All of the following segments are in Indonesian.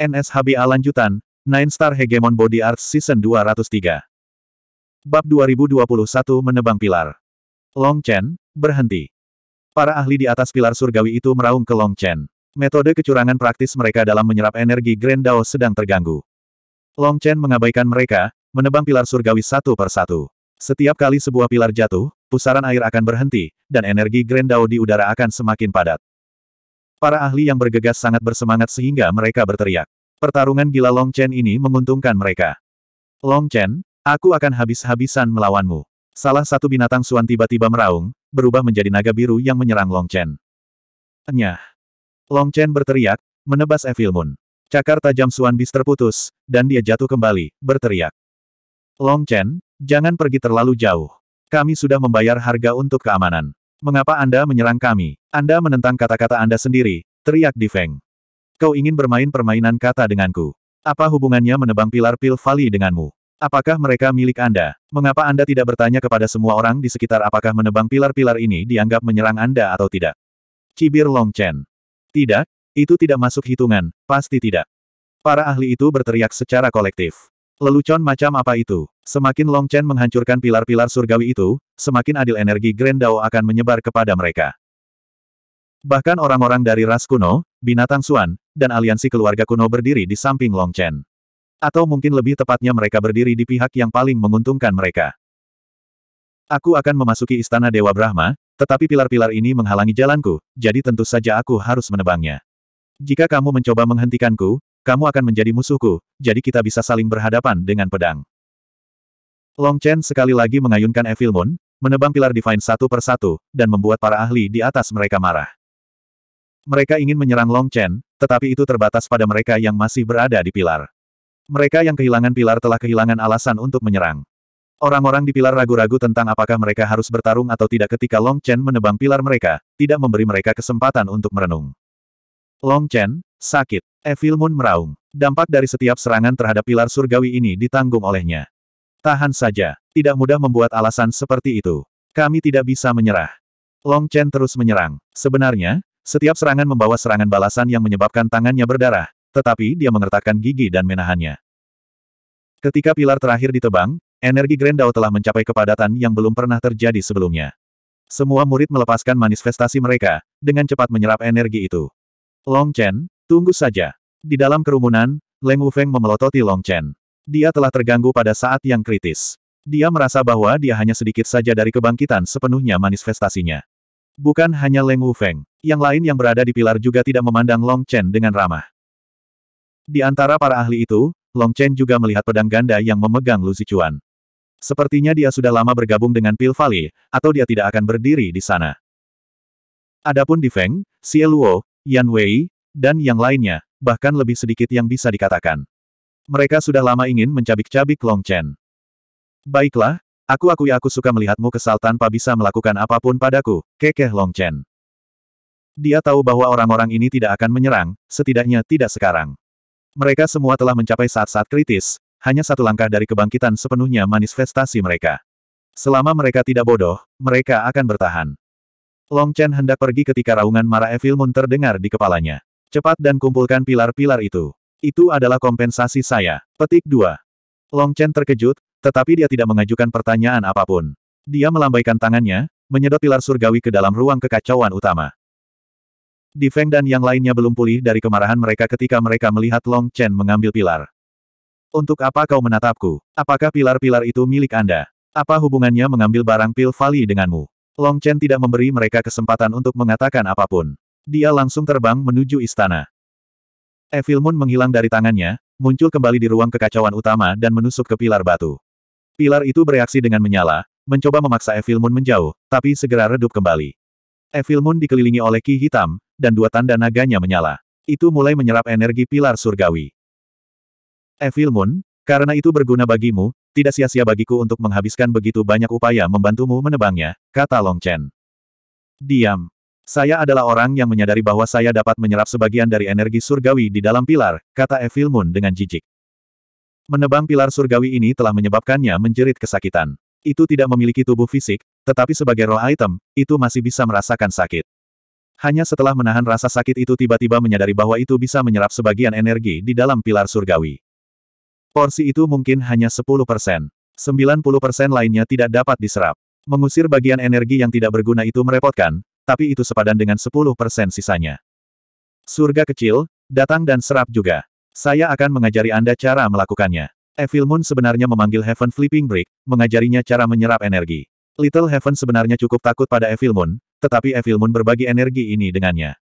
NSHBA lanjutan, Nine Star Hegemon Body Arts Season 203. Bab 2021 Menebang Pilar. Long Chen, berhenti. Para ahli di atas pilar surgawi itu meraung ke Long Chen. Metode kecurangan praktis mereka dalam menyerap energi Grand Dao sedang terganggu. Long Chen mengabaikan mereka, menebang pilar surgawi satu per satu. Setiap kali sebuah pilar jatuh, pusaran air akan berhenti, dan energi Grand Dao di udara akan semakin padat. Para ahli yang bergegas sangat bersemangat sehingga mereka berteriak. Pertarungan gila Long Chen ini menguntungkan mereka. Long Chen, aku akan habis-habisan melawanmu. Salah satu binatang suan tiba-tiba meraung, berubah menjadi naga biru yang menyerang Long Chen. Enyah. Long Chen berteriak, menebas Evil Moon. Cakar tajam Suan Bis terputus, dan dia jatuh kembali, berteriak. Long Chen, jangan pergi terlalu jauh. Kami sudah membayar harga untuk keamanan. Mengapa Anda menyerang kami? Anda menentang kata-kata Anda sendiri, teriak di Feng. Kau ingin bermain permainan kata denganku. Apa hubungannya menebang pilar Pil Valley denganmu? Apakah mereka milik Anda? Mengapa Anda tidak bertanya kepada semua orang di sekitar apakah menebang pilar-pilar ini dianggap menyerang Anda atau tidak? Cibir Long Chen. Tidak, itu tidak masuk hitungan, pasti tidak. Para ahli itu berteriak secara kolektif. Lelucon macam apa itu? Semakin Long Chen menghancurkan pilar-pilar surgawi itu, semakin adil energi Grand Dao akan menyebar kepada mereka. Bahkan orang-orang dari ras kuno, binatang suan, dan aliansi keluarga kuno berdiri di samping Long Chen. Atau mungkin lebih tepatnya mereka berdiri di pihak yang paling menguntungkan mereka. Aku akan memasuki istana Dewa Brahma, tetapi pilar-pilar ini menghalangi jalanku, jadi tentu saja aku harus menebangnya. Jika kamu mencoba menghentikanku, kamu akan menjadi musuhku, jadi kita bisa saling berhadapan dengan pedang. Long Chen sekali lagi mengayunkan Evil Moon, menebang pilar Divine satu persatu, dan membuat para ahli di atas mereka marah. Mereka ingin menyerang Long Chen, tetapi itu terbatas pada mereka yang masih berada di pilar. Mereka yang kehilangan pilar telah kehilangan alasan untuk menyerang. Orang-orang di pilar ragu-ragu tentang apakah mereka harus bertarung atau tidak ketika Long Chen menebang pilar mereka, tidak memberi mereka kesempatan untuk merenung. Long Chen, sakit. Evil Moon meraung. Dampak dari setiap serangan terhadap pilar surgawi ini ditanggung olehnya. Tahan saja. Tidak mudah membuat alasan seperti itu. Kami tidak bisa menyerah. Long Chen terus menyerang. Sebenarnya, setiap serangan membawa serangan balasan yang menyebabkan tangannya berdarah, tetapi dia mengertakkan gigi dan menahannya. Ketika pilar terakhir ditebang, energi Grendau telah mencapai kepadatan yang belum pernah terjadi sebelumnya. Semua murid melepaskan manifestasi mereka, dengan cepat menyerap energi itu. Long Chen, tunggu saja. Di dalam kerumunan, Leng Wufeng memelototi Long Chen. Dia telah terganggu pada saat yang kritis. Dia merasa bahwa dia hanya sedikit saja dari kebangkitan sepenuhnya manifestasinya. Bukan hanya Leng Wufeng, yang lain yang berada di pilar juga tidak memandang Long Chen dengan ramah. Di antara para ahli itu, Long Chen juga melihat pedang ganda yang memegang Lu Zichuan. Sepertinya dia sudah lama bergabung dengan Pil Valley, atau dia tidak akan berdiri di sana. Adapun di Feng, Xie Luo, Yan Wei, dan yang lainnya, bahkan lebih sedikit yang bisa dikatakan. Mereka sudah lama ingin mencabik-cabik Long Chen. Baiklah, aku akui aku suka melihatmu kesal tanpa bisa melakukan apapun padaku, kekeh Long Chen. Dia tahu bahwa orang-orang ini tidak akan menyerang, setidaknya tidak sekarang. Mereka semua telah mencapai saat-saat kritis, hanya satu langkah dari kebangkitan sepenuhnya manifestasi mereka. Selama mereka tidak bodoh, mereka akan bertahan. Long Chen hendak pergi ketika raungan marah Evil Moon terdengar di kepalanya. Cepat dan kumpulkan pilar-pilar itu. Itu adalah kompensasi saya. Petik 2. Long Chen terkejut, tetapi dia tidak mengajukan pertanyaan apapun. Dia melambaikan tangannya, menyedot pilar surgawi ke dalam ruang kekacauan utama. Di Feng dan yang lainnya belum pulih dari kemarahan mereka ketika mereka melihat Long Chen mengambil pilar. Untuk apa kau menatapku? Apakah pilar-pilar itu milik Anda? Apa hubungannya mengambil barang pil Vali denganmu? Long Chen tidak memberi mereka kesempatan untuk mengatakan apapun. Dia langsung terbang menuju istana. Evil Moon menghilang dari tangannya, muncul kembali di ruang kekacauan utama dan menusuk ke pilar batu. Pilar itu bereaksi dengan menyala, mencoba memaksa Evil Moon menjauh, tapi segera redup kembali. Evil Moon dikelilingi oleh ki hitam, dan dua tanda naganya menyala. Itu mulai menyerap energi pilar surgawi. Evil Moon, karena itu berguna bagimu, tidak sia-sia bagiku untuk menghabiskan begitu banyak upaya membantumu menebangnya, kata Long Chen. Diam. Saya adalah orang yang menyadari bahwa saya dapat menyerap sebagian dari energi surgawi di dalam pilar, kata Evil Moon dengan jijik. Menebang pilar surgawi ini telah menyebabkannya menjerit kesakitan. Itu tidak memiliki tubuh fisik, tetapi sebagai roh item, itu masih bisa merasakan sakit. Hanya setelah menahan rasa sakit itu tiba-tiba menyadari bahwa itu bisa menyerap sebagian energi di dalam pilar surgawi. Porsi itu mungkin hanya 10 persen. 90 persen lainnya tidak dapat diserap. Mengusir bagian energi yang tidak berguna itu merepotkan, tapi itu sepadan dengan 10 persen sisanya. Surga kecil, datang dan serap juga. Saya akan mengajari Anda cara melakukannya. Evil Moon sebenarnya memanggil Heaven Flipping Brick, mengajarinya cara menyerap energi. Little Heaven sebenarnya cukup takut pada Evil Moon, tetapi Evil Moon berbagi energi ini dengannya.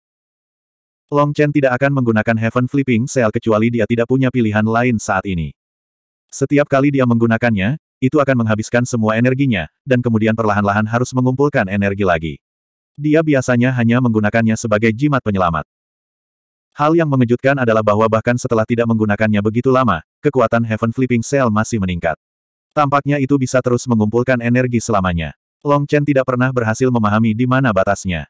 Long Chen tidak akan menggunakan Heaven Flipping Seal kecuali dia tidak punya pilihan lain saat ini. Setiap kali dia menggunakannya, itu akan menghabiskan semua energinya, dan kemudian perlahan-lahan harus mengumpulkan energi lagi. Dia biasanya hanya menggunakannya sebagai jimat penyelamat. Hal yang mengejutkan adalah bahwa bahkan setelah tidak menggunakannya begitu lama, kekuatan Heaven Flipping Cell masih meningkat. Tampaknya itu bisa terus mengumpulkan energi selamanya. Long Chen tidak pernah berhasil memahami di mana batasnya.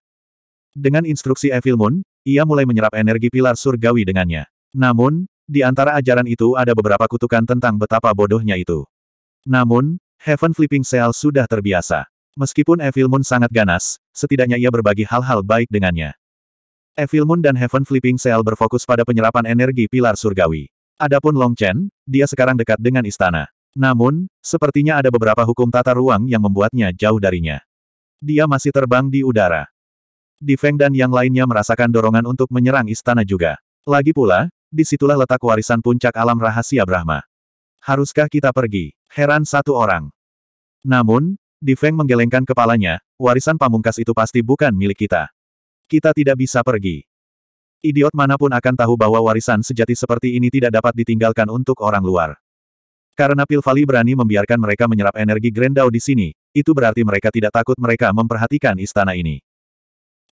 Dengan instruksi Evil Moon, ia mulai menyerap energi pilar surgawi dengannya. Namun, di antara ajaran itu ada beberapa kutukan tentang betapa bodohnya itu. Namun, Heaven Flipping Seal sudah terbiasa. Meskipun Evil Moon sangat ganas, setidaknya ia berbagi hal-hal baik dengannya. Evil Moon dan Heaven Flipping Seal berfokus pada penyerapan energi pilar surgawi. Adapun Long Chen, dia sekarang dekat dengan istana. Namun, sepertinya ada beberapa hukum tata ruang yang membuatnya jauh darinya. Dia masih terbang di udara. Di Feng dan yang lainnya merasakan dorongan untuk menyerang istana juga. Lagi pula, disitulah letak warisan puncak alam rahasia Brahma. Haruskah kita pergi? Heran satu orang. Namun, Di Feng menggelengkan kepalanya, warisan pamungkas itu pasti bukan milik kita. Kita tidak bisa pergi. Idiot manapun akan tahu bahwa warisan sejati seperti ini tidak dapat ditinggalkan untuk orang luar. Karena Pilvali berani membiarkan mereka menyerap energi Grendau di sini, itu berarti mereka tidak takut mereka memperhatikan istana ini.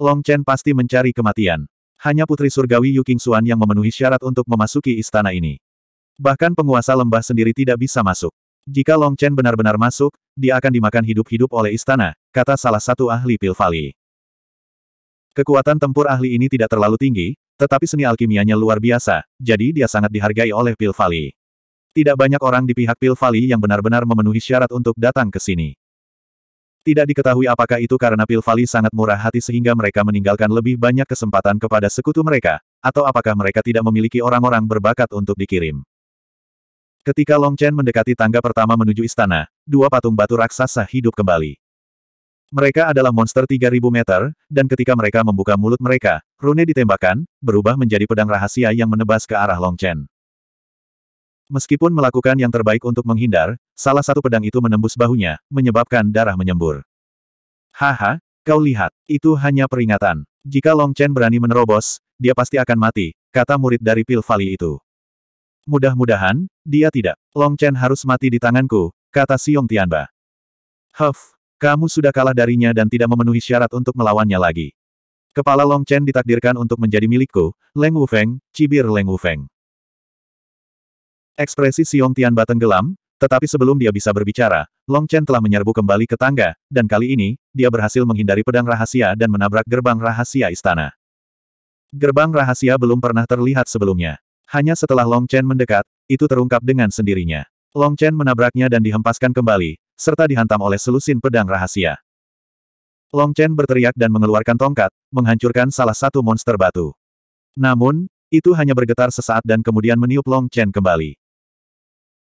Long Chen pasti mencari kematian. Hanya Putri Surgawi Yu Xuan yang memenuhi syarat untuk memasuki istana ini. Bahkan penguasa lembah sendiri tidak bisa masuk. Jika Long Chen benar-benar masuk, dia akan dimakan hidup-hidup oleh istana, kata salah satu ahli Pilvali. Kekuatan tempur ahli ini tidak terlalu tinggi, tetapi seni alkimianya luar biasa, jadi dia sangat dihargai oleh Pilvali. Tidak banyak orang di pihak Pil Valley yang benar-benar memenuhi syarat untuk datang ke sini. Tidak diketahui apakah itu karena Pil Valley sangat murah hati sehingga mereka meninggalkan lebih banyak kesempatan kepada sekutu mereka, atau apakah mereka tidak memiliki orang-orang berbakat untuk dikirim. Ketika Long Chen mendekati tangga pertama menuju istana, dua patung batu raksasa hidup kembali. Mereka adalah monster 3000 meter, dan ketika mereka membuka mulut mereka, rune ditembakkan, berubah menjadi pedang rahasia yang menebas ke arah Long Chen. Meskipun melakukan yang terbaik untuk menghindar, salah satu pedang itu menembus bahunya, menyebabkan darah menyembur. Haha, kau lihat, itu hanya peringatan. Jika Long Chen berani menerobos, dia pasti akan mati, kata murid dari Pil Valley itu. Mudah-mudahan, dia tidak. Long Chen harus mati di tanganku, kata Siong Tianba. Huff, kamu sudah kalah darinya dan tidak memenuhi syarat untuk melawannya lagi. Kepala Long Chen ditakdirkan untuk menjadi milikku, Leng Wufeng, cibir Leng Wufeng. Ekspresi Tian Tianba gelam, tetapi sebelum dia bisa berbicara, Long Chen telah menyerbu kembali ke tangga, dan kali ini, dia berhasil menghindari pedang rahasia dan menabrak gerbang rahasia istana. Gerbang rahasia belum pernah terlihat sebelumnya. Hanya setelah Long Chen mendekat, itu terungkap dengan sendirinya. Long Chen menabraknya dan dihempaskan kembali, serta dihantam oleh selusin pedang rahasia. Long Chen berteriak dan mengeluarkan tongkat, menghancurkan salah satu monster batu. Namun, itu hanya bergetar sesaat dan kemudian meniup Long Chen kembali.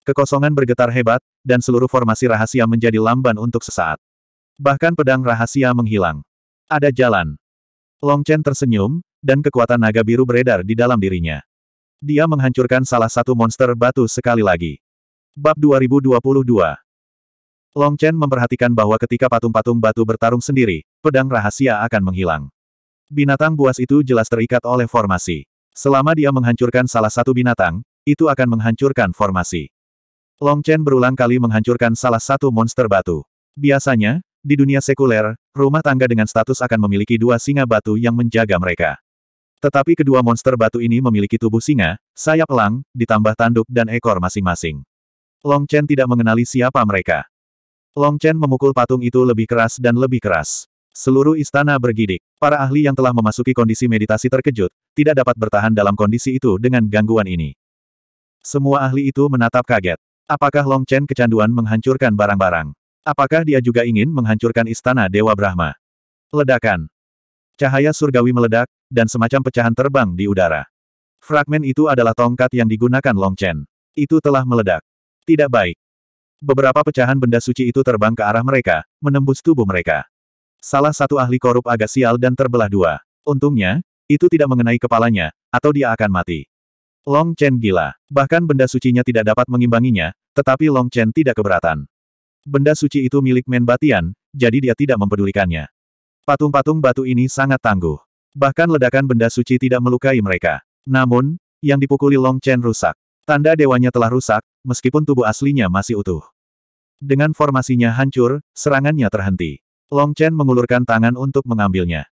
Kekosongan bergetar hebat, dan seluruh formasi rahasia menjadi lamban untuk sesaat. Bahkan pedang rahasia menghilang. Ada jalan. Long Chen tersenyum, dan kekuatan naga biru beredar di dalam dirinya. Dia menghancurkan salah satu monster batu sekali lagi. Bab 2022 Long Chen memperhatikan bahwa ketika patung-patung batu bertarung sendiri, pedang rahasia akan menghilang. Binatang buas itu jelas terikat oleh formasi. Selama dia menghancurkan salah satu binatang, itu akan menghancurkan formasi. Long Chen berulang kali menghancurkan salah satu monster batu. Biasanya, di dunia sekuler, rumah tangga dengan status akan memiliki dua singa batu yang menjaga mereka. Tetapi kedua monster batu ini memiliki tubuh singa, sayap elang, ditambah tanduk dan ekor masing-masing. Long Chen tidak mengenali siapa mereka. Long Chen memukul patung itu lebih keras dan lebih keras. Seluruh istana bergidik. Para ahli yang telah memasuki kondisi meditasi terkejut, tidak dapat bertahan dalam kondisi itu dengan gangguan ini. Semua ahli itu menatap kaget. Apakah Long Chen kecanduan menghancurkan barang-barang? Apakah dia juga ingin menghancurkan istana Dewa Brahma? Ledakan. Cahaya surgawi meledak, dan semacam pecahan terbang di udara. Fragmen itu adalah tongkat yang digunakan Long Chen. Itu telah meledak. Tidak baik. Beberapa pecahan benda suci itu terbang ke arah mereka, menembus tubuh mereka. Salah satu ahli korup agak sial dan terbelah dua. Untungnya, itu tidak mengenai kepalanya, atau dia akan mati. Long Chen gila. Bahkan benda sucinya tidak dapat mengimbanginya, tetapi Long Chen tidak keberatan. Benda suci itu milik Men Batian, jadi dia tidak mempedulikannya. Patung-patung batu ini sangat tangguh. Bahkan ledakan benda suci tidak melukai mereka. Namun, yang dipukuli Long Chen rusak. Tanda dewanya telah rusak, meskipun tubuh aslinya masih utuh. Dengan formasinya hancur, serangannya terhenti. Long Chen mengulurkan tangan untuk mengambilnya.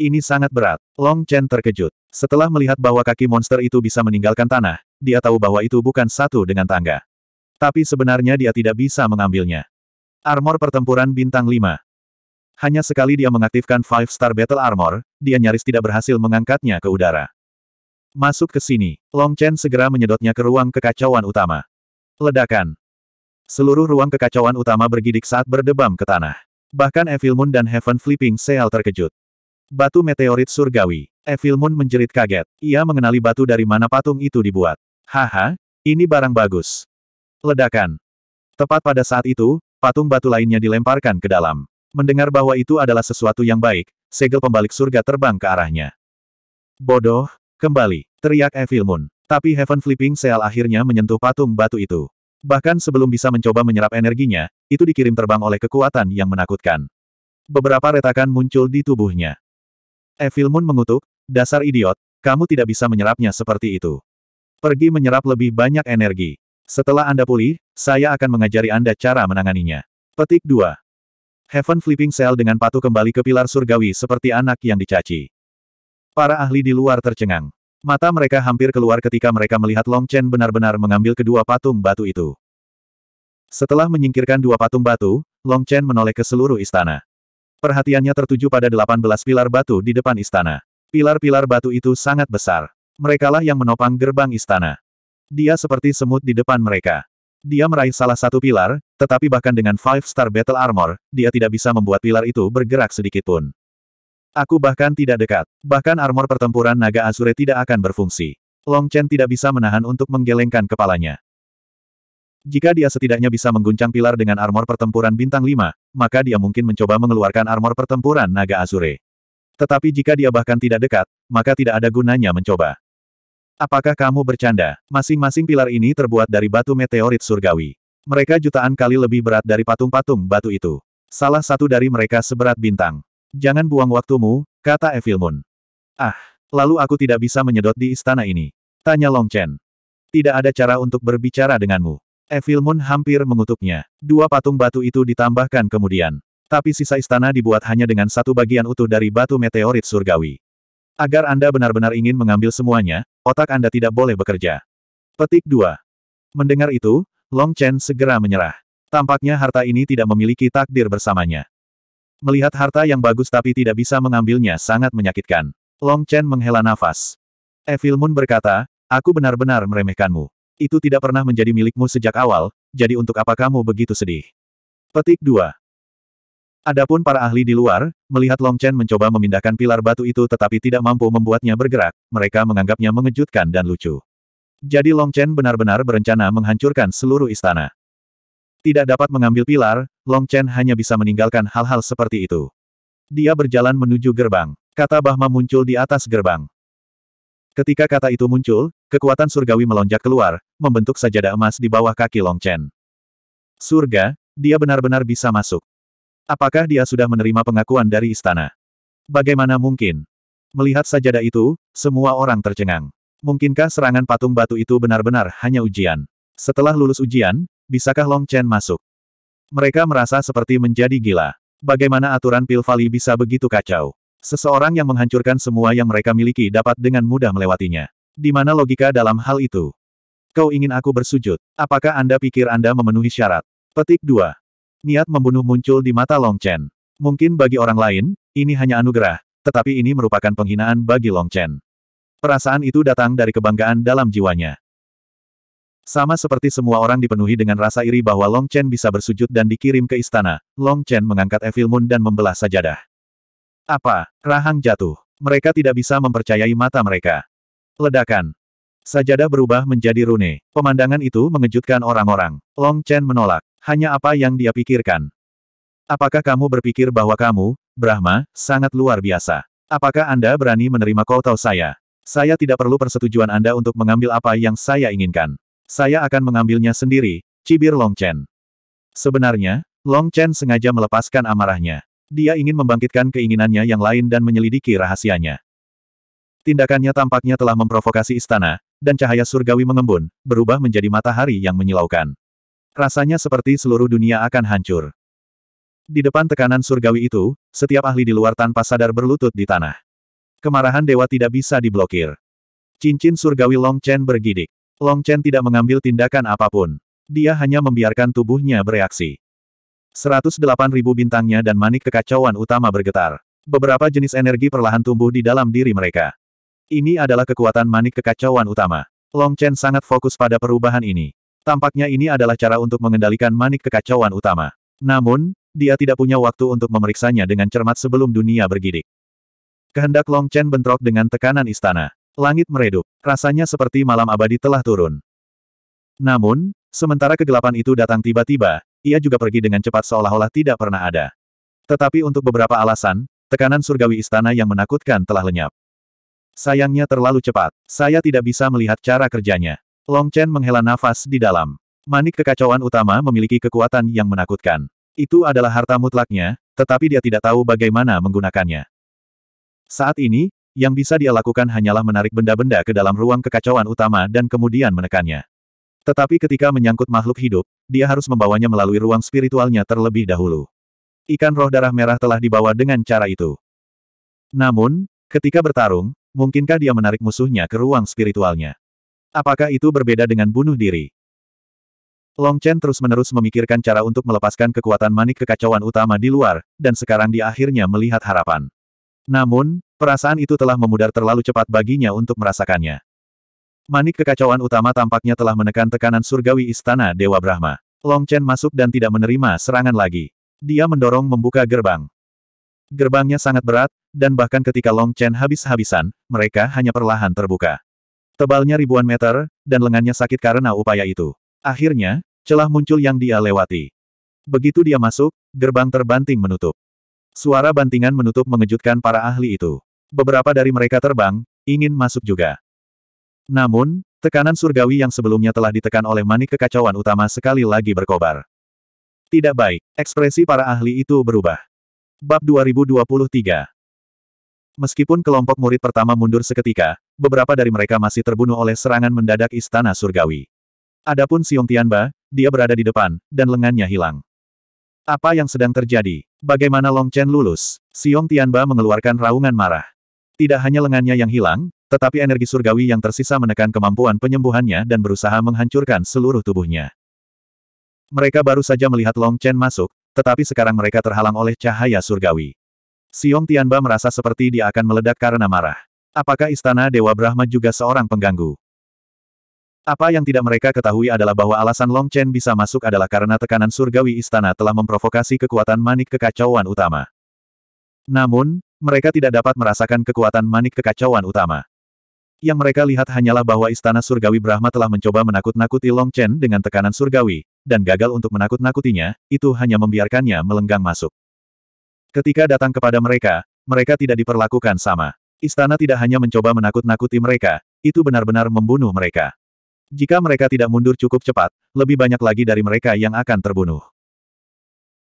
Ini sangat berat. Long Chen terkejut. Setelah melihat bahwa kaki monster itu bisa meninggalkan tanah, dia tahu bahwa itu bukan satu dengan tangga. Tapi sebenarnya dia tidak bisa mengambilnya. Armor pertempuran bintang 5. Hanya sekali dia mengaktifkan Five Star Battle Armor, dia nyaris tidak berhasil mengangkatnya ke udara. Masuk ke sini. Long Chen segera menyedotnya ke ruang kekacauan utama. Ledakan. Seluruh ruang kekacauan utama bergidik saat berdebam ke tanah. Bahkan Evil Moon dan Heaven Flipping Seal terkejut. Batu meteorit surgawi. Evil Moon menjerit kaget. Ia mengenali batu dari mana patung itu dibuat. Haha, ini barang bagus. Ledakan. Tepat pada saat itu, patung batu lainnya dilemparkan ke dalam. Mendengar bahwa itu adalah sesuatu yang baik, segel pembalik surga terbang ke arahnya. Bodoh, kembali, teriak Evil Moon. Tapi Heaven Flipping Seal akhirnya menyentuh patung batu itu. Bahkan sebelum bisa mencoba menyerap energinya, itu dikirim terbang oleh kekuatan yang menakutkan. Beberapa retakan muncul di tubuhnya. Evil eh, Moon mengutuk, dasar idiot, kamu tidak bisa menyerapnya seperti itu. Pergi menyerap lebih banyak energi. Setelah Anda pulih, saya akan mengajari Anda cara menanganinya. Petik 2. Heaven Flipping Cell dengan patuh kembali ke pilar surgawi seperti anak yang dicaci. Para ahli di luar tercengang. Mata mereka hampir keluar ketika mereka melihat Long Chen benar-benar mengambil kedua patung batu itu. Setelah menyingkirkan dua patung batu, Long Chen menoleh ke seluruh istana. Perhatiannya tertuju pada delapan belas pilar batu di depan istana. Pilar-pilar batu itu sangat besar. Merekalah yang menopang gerbang istana. Dia seperti semut di depan mereka. Dia meraih salah satu pilar, tetapi bahkan dengan Five Star Battle Armor, dia tidak bisa membuat pilar itu bergerak sedikit pun. Aku bahkan tidak dekat. Bahkan armor pertempuran naga Azure tidak akan berfungsi. Long Chen tidak bisa menahan untuk menggelengkan kepalanya. Jika dia setidaknya bisa mengguncang pilar dengan armor pertempuran bintang 5, maka dia mungkin mencoba mengeluarkan armor pertempuran naga azure. Tetapi jika dia bahkan tidak dekat, maka tidak ada gunanya mencoba. Apakah kamu bercanda? Masing-masing pilar ini terbuat dari batu meteorit surgawi. Mereka jutaan kali lebih berat dari patung-patung batu itu. Salah satu dari mereka seberat bintang. Jangan buang waktumu, kata Moon. Ah, lalu aku tidak bisa menyedot di istana ini. Tanya Long Chen. Tidak ada cara untuk berbicara denganmu. Evil Moon hampir mengutuknya. Dua patung batu itu ditambahkan kemudian. Tapi sisa istana dibuat hanya dengan satu bagian utuh dari batu meteorit surgawi. Agar Anda benar-benar ingin mengambil semuanya, otak Anda tidak boleh bekerja. Petik 2. Mendengar itu, Long Chen segera menyerah. Tampaknya harta ini tidak memiliki takdir bersamanya. Melihat harta yang bagus tapi tidak bisa mengambilnya sangat menyakitkan. Long Chen menghela nafas. Evil Moon berkata, aku benar-benar meremehkanmu. Itu tidak pernah menjadi milikmu sejak awal, jadi untuk apa kamu begitu sedih? Petik 2. Adapun para ahli di luar, melihat Long Chen mencoba memindahkan pilar batu itu tetapi tidak mampu membuatnya bergerak, mereka menganggapnya mengejutkan dan lucu. Jadi Long Chen benar-benar berencana menghancurkan seluruh istana. Tidak dapat mengambil pilar, Long Chen hanya bisa meninggalkan hal-hal seperti itu. Dia berjalan menuju gerbang. Kata Bahma muncul di atas gerbang. Ketika kata itu muncul, Kekuatan surgawi melonjak keluar, membentuk sajadah emas di bawah kaki Long Chen. Surga, dia benar-benar bisa masuk. Apakah dia sudah menerima pengakuan dari istana? Bagaimana mungkin? Melihat sajadah itu, semua orang tercengang. Mungkinkah serangan patung batu itu benar-benar hanya ujian? Setelah lulus ujian, bisakah Long Chen masuk? Mereka merasa seperti menjadi gila. Bagaimana aturan Pilvali bisa begitu kacau? Seseorang yang menghancurkan semua yang mereka miliki dapat dengan mudah melewatinya. Di mana logika dalam hal itu? Kau ingin aku bersujud. Apakah Anda pikir Anda memenuhi syarat? Petik 2. Niat membunuh muncul di mata Long Chen. Mungkin bagi orang lain, ini hanya anugerah, tetapi ini merupakan penghinaan bagi Long Chen. Perasaan itu datang dari kebanggaan dalam jiwanya. Sama seperti semua orang dipenuhi dengan rasa iri bahwa Long Chen bisa bersujud dan dikirim ke istana, Long Chen mengangkat Evil Moon dan membelah sajadah. Apa? Rahang jatuh. Mereka tidak bisa mempercayai mata mereka. Ledakan. Sajadah berubah menjadi rune. Pemandangan itu mengejutkan orang-orang. Long Chen menolak. Hanya apa yang dia pikirkan. Apakah kamu berpikir bahwa kamu, Brahma, sangat luar biasa? Apakah Anda berani menerima kotau saya? Saya tidak perlu persetujuan Anda untuk mengambil apa yang saya inginkan. Saya akan mengambilnya sendiri, cibir Long Chen. Sebenarnya, Long Chen sengaja melepaskan amarahnya. Dia ingin membangkitkan keinginannya yang lain dan menyelidiki rahasianya. Tindakannya tampaknya telah memprovokasi istana, dan cahaya surgawi mengembun, berubah menjadi matahari yang menyilaukan. Rasanya seperti seluruh dunia akan hancur. Di depan tekanan surgawi itu, setiap ahli di luar tanpa sadar berlutut di tanah. Kemarahan dewa tidak bisa diblokir. Cincin surgawi Long Chen bergidik. Long Chen tidak mengambil tindakan apapun. Dia hanya membiarkan tubuhnya bereaksi. ribu bintangnya dan manik kekacauan utama bergetar. Beberapa jenis energi perlahan tumbuh di dalam diri mereka. Ini adalah kekuatan manik kekacauan utama. Long Chen sangat fokus pada perubahan ini. Tampaknya ini adalah cara untuk mengendalikan manik kekacauan utama. Namun, dia tidak punya waktu untuk memeriksanya dengan cermat sebelum dunia bergidik. Kehendak Long Chen bentrok dengan tekanan istana. Langit meredup. Rasanya seperti malam abadi telah turun. Namun, sementara kegelapan itu datang tiba-tiba, ia juga pergi dengan cepat seolah-olah tidak pernah ada. Tetapi untuk beberapa alasan, tekanan surgawi istana yang menakutkan telah lenyap. Sayangnya terlalu cepat. Saya tidak bisa melihat cara kerjanya. Long Chen menghela nafas di dalam. Manik kekacauan utama memiliki kekuatan yang menakutkan. Itu adalah harta mutlaknya, tetapi dia tidak tahu bagaimana menggunakannya. Saat ini, yang bisa dia lakukan hanyalah menarik benda-benda ke dalam ruang kekacauan utama dan kemudian menekannya. Tetapi ketika menyangkut makhluk hidup, dia harus membawanya melalui ruang spiritualnya terlebih dahulu. Ikan roh darah merah telah dibawa dengan cara itu. Namun, ketika bertarung, Mungkinkah dia menarik musuhnya ke ruang spiritualnya? Apakah itu berbeda dengan bunuh diri? Long Chen terus-menerus memikirkan cara untuk melepaskan kekuatan manik kekacauan utama di luar, dan sekarang dia akhirnya melihat harapan. Namun, perasaan itu telah memudar terlalu cepat baginya untuk merasakannya. Manik kekacauan utama tampaknya telah menekan tekanan surgawi istana Dewa Brahma. Long Chen masuk dan tidak menerima serangan lagi. Dia mendorong membuka gerbang. Gerbangnya sangat berat, dan bahkan ketika Long Chen habis-habisan, mereka hanya perlahan terbuka. Tebalnya ribuan meter, dan lengannya sakit karena upaya itu. Akhirnya, celah muncul yang dia lewati. Begitu dia masuk, gerbang terbanting menutup. Suara bantingan menutup mengejutkan para ahli itu. Beberapa dari mereka terbang, ingin masuk juga. Namun, tekanan surgawi yang sebelumnya telah ditekan oleh manik kekacauan utama sekali lagi berkobar. Tidak baik, ekspresi para ahli itu berubah. Bab 2023 Meskipun kelompok murid pertama mundur seketika, beberapa dari mereka masih terbunuh oleh serangan mendadak Istana Surgawi. Adapun Siong Tianba, dia berada di depan, dan lengannya hilang. Apa yang sedang terjadi? Bagaimana Long Chen lulus? Siong Tianba mengeluarkan raungan marah. Tidak hanya lengannya yang hilang, tetapi energi surgawi yang tersisa menekan kemampuan penyembuhannya dan berusaha menghancurkan seluruh tubuhnya. Mereka baru saja melihat Long Chen masuk, tetapi sekarang mereka terhalang oleh cahaya surgawi. Siong Tianba merasa seperti dia akan meledak karena marah. Apakah istana Dewa Brahma juga seorang pengganggu? Apa yang tidak mereka ketahui adalah bahwa alasan Long Chen bisa masuk adalah karena tekanan surgawi istana telah memprovokasi kekuatan manik kekacauan utama. Namun, mereka tidak dapat merasakan kekuatan manik kekacauan utama. Yang mereka lihat hanyalah bahwa istana surgawi Brahma telah mencoba menakut-nakuti Long Chen dengan tekanan surgawi, dan gagal untuk menakut-nakutinya, itu hanya membiarkannya melenggang masuk. Ketika datang kepada mereka, mereka tidak diperlakukan sama. Istana tidak hanya mencoba menakut-nakuti mereka, itu benar-benar membunuh mereka. Jika mereka tidak mundur cukup cepat, lebih banyak lagi dari mereka yang akan terbunuh.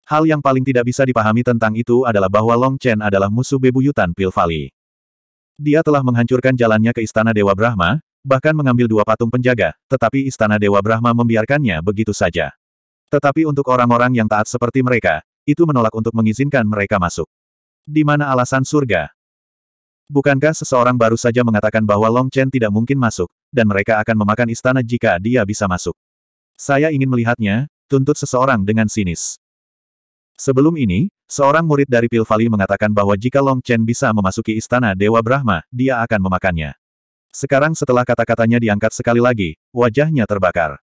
Hal yang paling tidak bisa dipahami tentang itu adalah bahwa Long Chen adalah musuh bebuyutan Pilvali. Dia telah menghancurkan jalannya ke Istana Dewa Brahma, bahkan mengambil dua patung penjaga, tetapi istana Dewa Brahma membiarkannya begitu saja. Tetapi untuk orang-orang yang taat seperti mereka, itu menolak untuk mengizinkan mereka masuk. Di mana alasan surga? Bukankah seseorang baru saja mengatakan bahwa Long Chen tidak mungkin masuk, dan mereka akan memakan istana jika dia bisa masuk? Saya ingin melihatnya, tuntut seseorang dengan sinis. Sebelum ini, seorang murid dari Pilvali mengatakan bahwa jika Long Chen bisa memasuki istana Dewa Brahma, dia akan memakannya. Sekarang setelah kata-katanya diangkat sekali lagi, wajahnya terbakar.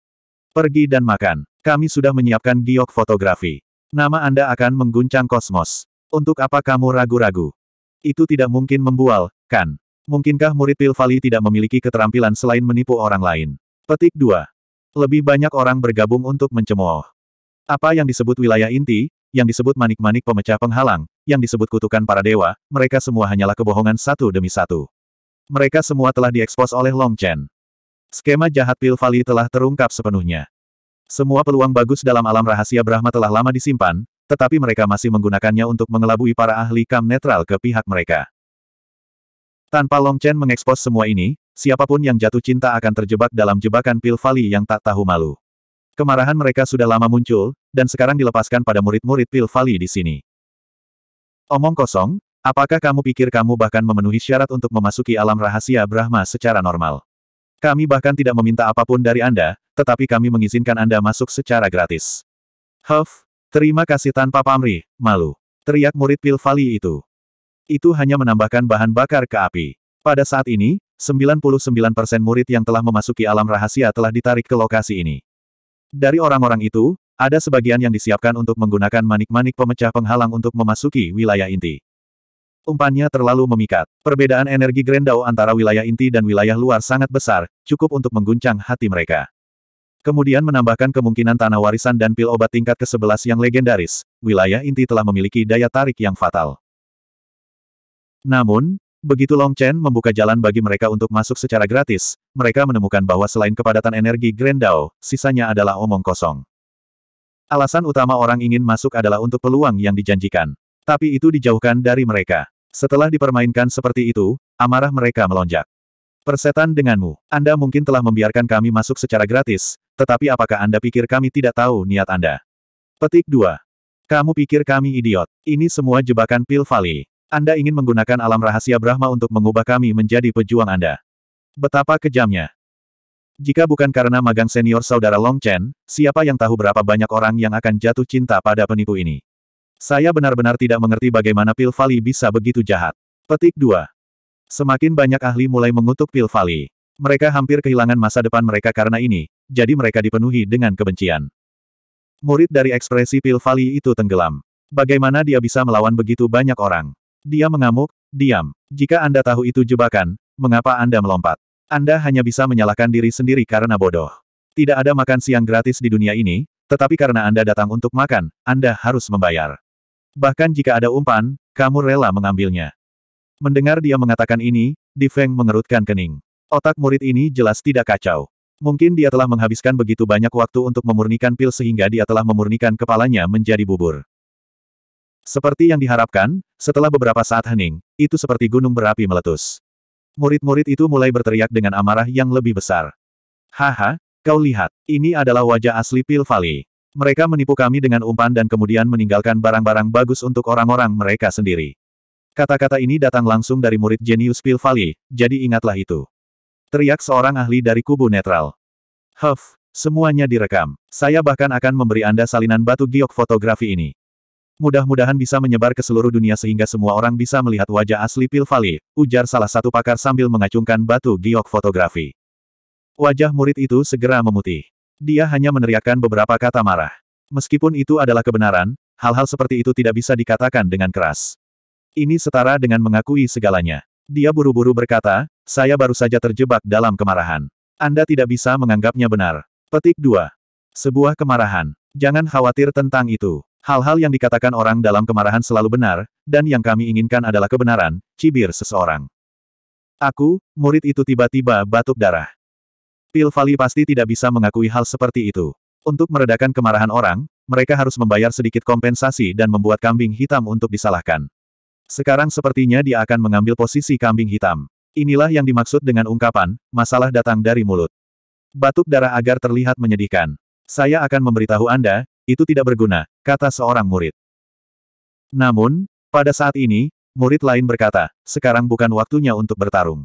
Pergi dan makan. Kami sudah menyiapkan giok fotografi. Nama Anda akan mengguncang kosmos. Untuk apa kamu ragu-ragu? Itu tidak mungkin membual, kan? Mungkinkah murid Pilvali tidak memiliki keterampilan selain menipu orang lain? Petik 2. Lebih banyak orang bergabung untuk mencemooh. Apa yang disebut wilayah inti, yang disebut manik-manik pemecah penghalang, yang disebut kutukan para dewa, mereka semua hanyalah kebohongan satu demi satu. Mereka semua telah diekspos oleh Long Chen. Skema jahat Pil Valley telah terungkap sepenuhnya. Semua peluang bagus dalam alam rahasia Brahma telah lama disimpan, tetapi mereka masih menggunakannya untuk mengelabui para ahli kam netral ke pihak mereka. Tanpa Long Chen mengekspos semua ini, siapapun yang jatuh cinta akan terjebak dalam jebakan Pil Valley yang tak tahu malu. Kemarahan mereka sudah lama muncul, dan sekarang dilepaskan pada murid-murid Pil Valley di sini. Omong kosong, Apakah kamu pikir kamu bahkan memenuhi syarat untuk memasuki alam rahasia Brahma secara normal? Kami bahkan tidak meminta apapun dari Anda, tetapi kami mengizinkan Anda masuk secara gratis. Huff, terima kasih tanpa pamrih, malu. Teriak murid Pilvali itu. Itu hanya menambahkan bahan bakar ke api. Pada saat ini, 99% murid yang telah memasuki alam rahasia telah ditarik ke lokasi ini. Dari orang-orang itu, ada sebagian yang disiapkan untuk menggunakan manik-manik pemecah penghalang untuk memasuki wilayah inti umpannya terlalu memikat. Perbedaan energi Grendau antara wilayah inti dan wilayah luar sangat besar, cukup untuk mengguncang hati mereka. Kemudian menambahkan kemungkinan tanah warisan dan pil obat tingkat ke-11 yang legendaris, wilayah inti telah memiliki daya tarik yang fatal. Namun, begitu Long Chen membuka jalan bagi mereka untuk masuk secara gratis, mereka menemukan bahwa selain kepadatan energi Grendau, sisanya adalah omong kosong. Alasan utama orang ingin masuk adalah untuk peluang yang dijanjikan. Tapi itu dijauhkan dari mereka. Setelah dipermainkan seperti itu, amarah mereka melonjak. Persetan denganmu, Anda mungkin telah membiarkan kami masuk secara gratis, tetapi apakah Anda pikir kami tidak tahu niat Anda? Petik 2. Kamu pikir kami idiot. Ini semua jebakan pil Vali. Anda ingin menggunakan alam rahasia Brahma untuk mengubah kami menjadi pejuang Anda. Betapa kejamnya. Jika bukan karena magang senior saudara Long Chen, siapa yang tahu berapa banyak orang yang akan jatuh cinta pada penipu ini? Saya benar-benar tidak mengerti bagaimana Pil bisa begitu jahat. Petik 2. Semakin banyak ahli mulai mengutuk Pil Mereka hampir kehilangan masa depan mereka karena ini, jadi mereka dipenuhi dengan kebencian. Murid dari ekspresi Pil itu tenggelam. Bagaimana dia bisa melawan begitu banyak orang? Dia mengamuk, diam. Jika Anda tahu itu jebakan, mengapa Anda melompat? Anda hanya bisa menyalahkan diri sendiri karena bodoh. Tidak ada makan siang gratis di dunia ini, tetapi karena Anda datang untuk makan, Anda harus membayar. Bahkan jika ada umpan, kamu rela mengambilnya. Mendengar dia mengatakan ini, Di Feng mengerutkan kening. Otak murid ini jelas tidak kacau. Mungkin dia telah menghabiskan begitu banyak waktu untuk memurnikan pil sehingga dia telah memurnikan kepalanya menjadi bubur. Seperti yang diharapkan, setelah beberapa saat hening, itu seperti gunung berapi meletus. Murid-murid itu mulai berteriak dengan amarah yang lebih besar. Haha, kau lihat, ini adalah wajah asli Pil Valley. Mereka menipu kami dengan umpan dan kemudian meninggalkan barang-barang bagus untuk orang-orang mereka sendiri. Kata-kata ini datang langsung dari murid jenius Pil Valley, jadi ingatlah itu. Teriak seorang ahli dari kubu netral. Huff, semuanya direkam. Saya bahkan akan memberi Anda salinan batu giok fotografi ini. Mudah-mudahan bisa menyebar ke seluruh dunia sehingga semua orang bisa melihat wajah asli Pilvali, ujar salah satu pakar sambil mengacungkan batu giok fotografi. Wajah murid itu segera memutih. Dia hanya meneriakkan beberapa kata marah. Meskipun itu adalah kebenaran, hal-hal seperti itu tidak bisa dikatakan dengan keras. Ini setara dengan mengakui segalanya. Dia buru-buru berkata, saya baru saja terjebak dalam kemarahan. Anda tidak bisa menganggapnya benar. Petik 2. Sebuah kemarahan. Jangan khawatir tentang itu. Hal-hal yang dikatakan orang dalam kemarahan selalu benar, dan yang kami inginkan adalah kebenaran, cibir seseorang. Aku, murid itu tiba-tiba batuk darah. Pilvali pasti tidak bisa mengakui hal seperti itu. Untuk meredakan kemarahan orang, mereka harus membayar sedikit kompensasi dan membuat kambing hitam untuk disalahkan. Sekarang sepertinya dia akan mengambil posisi kambing hitam. Inilah yang dimaksud dengan ungkapan, masalah datang dari mulut. Batuk darah agar terlihat menyedihkan. Saya akan memberitahu Anda, itu tidak berguna, kata seorang murid. Namun, pada saat ini, murid lain berkata, sekarang bukan waktunya untuk bertarung.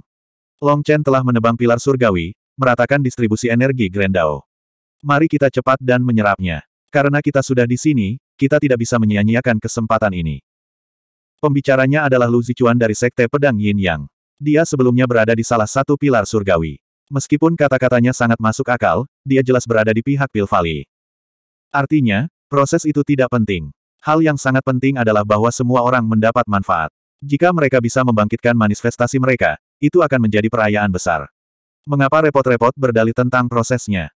Long Chen telah menebang pilar surgawi, meratakan distribusi energi Grendao. Mari kita cepat dan menyerapnya. Karena kita sudah di sini, kita tidak bisa menyia-nyiakan kesempatan ini. Pembicaranya adalah Lu Zichuan dari Sekte Pedang Yin Yang. Dia sebelumnya berada di salah satu pilar surgawi. Meskipun kata-katanya sangat masuk akal, dia jelas berada di pihak Pilvali. Artinya, proses itu tidak penting. Hal yang sangat penting adalah bahwa semua orang mendapat manfaat. Jika mereka bisa membangkitkan manifestasi mereka, itu akan menjadi perayaan besar. Mengapa repot-repot berdalih tentang prosesnya?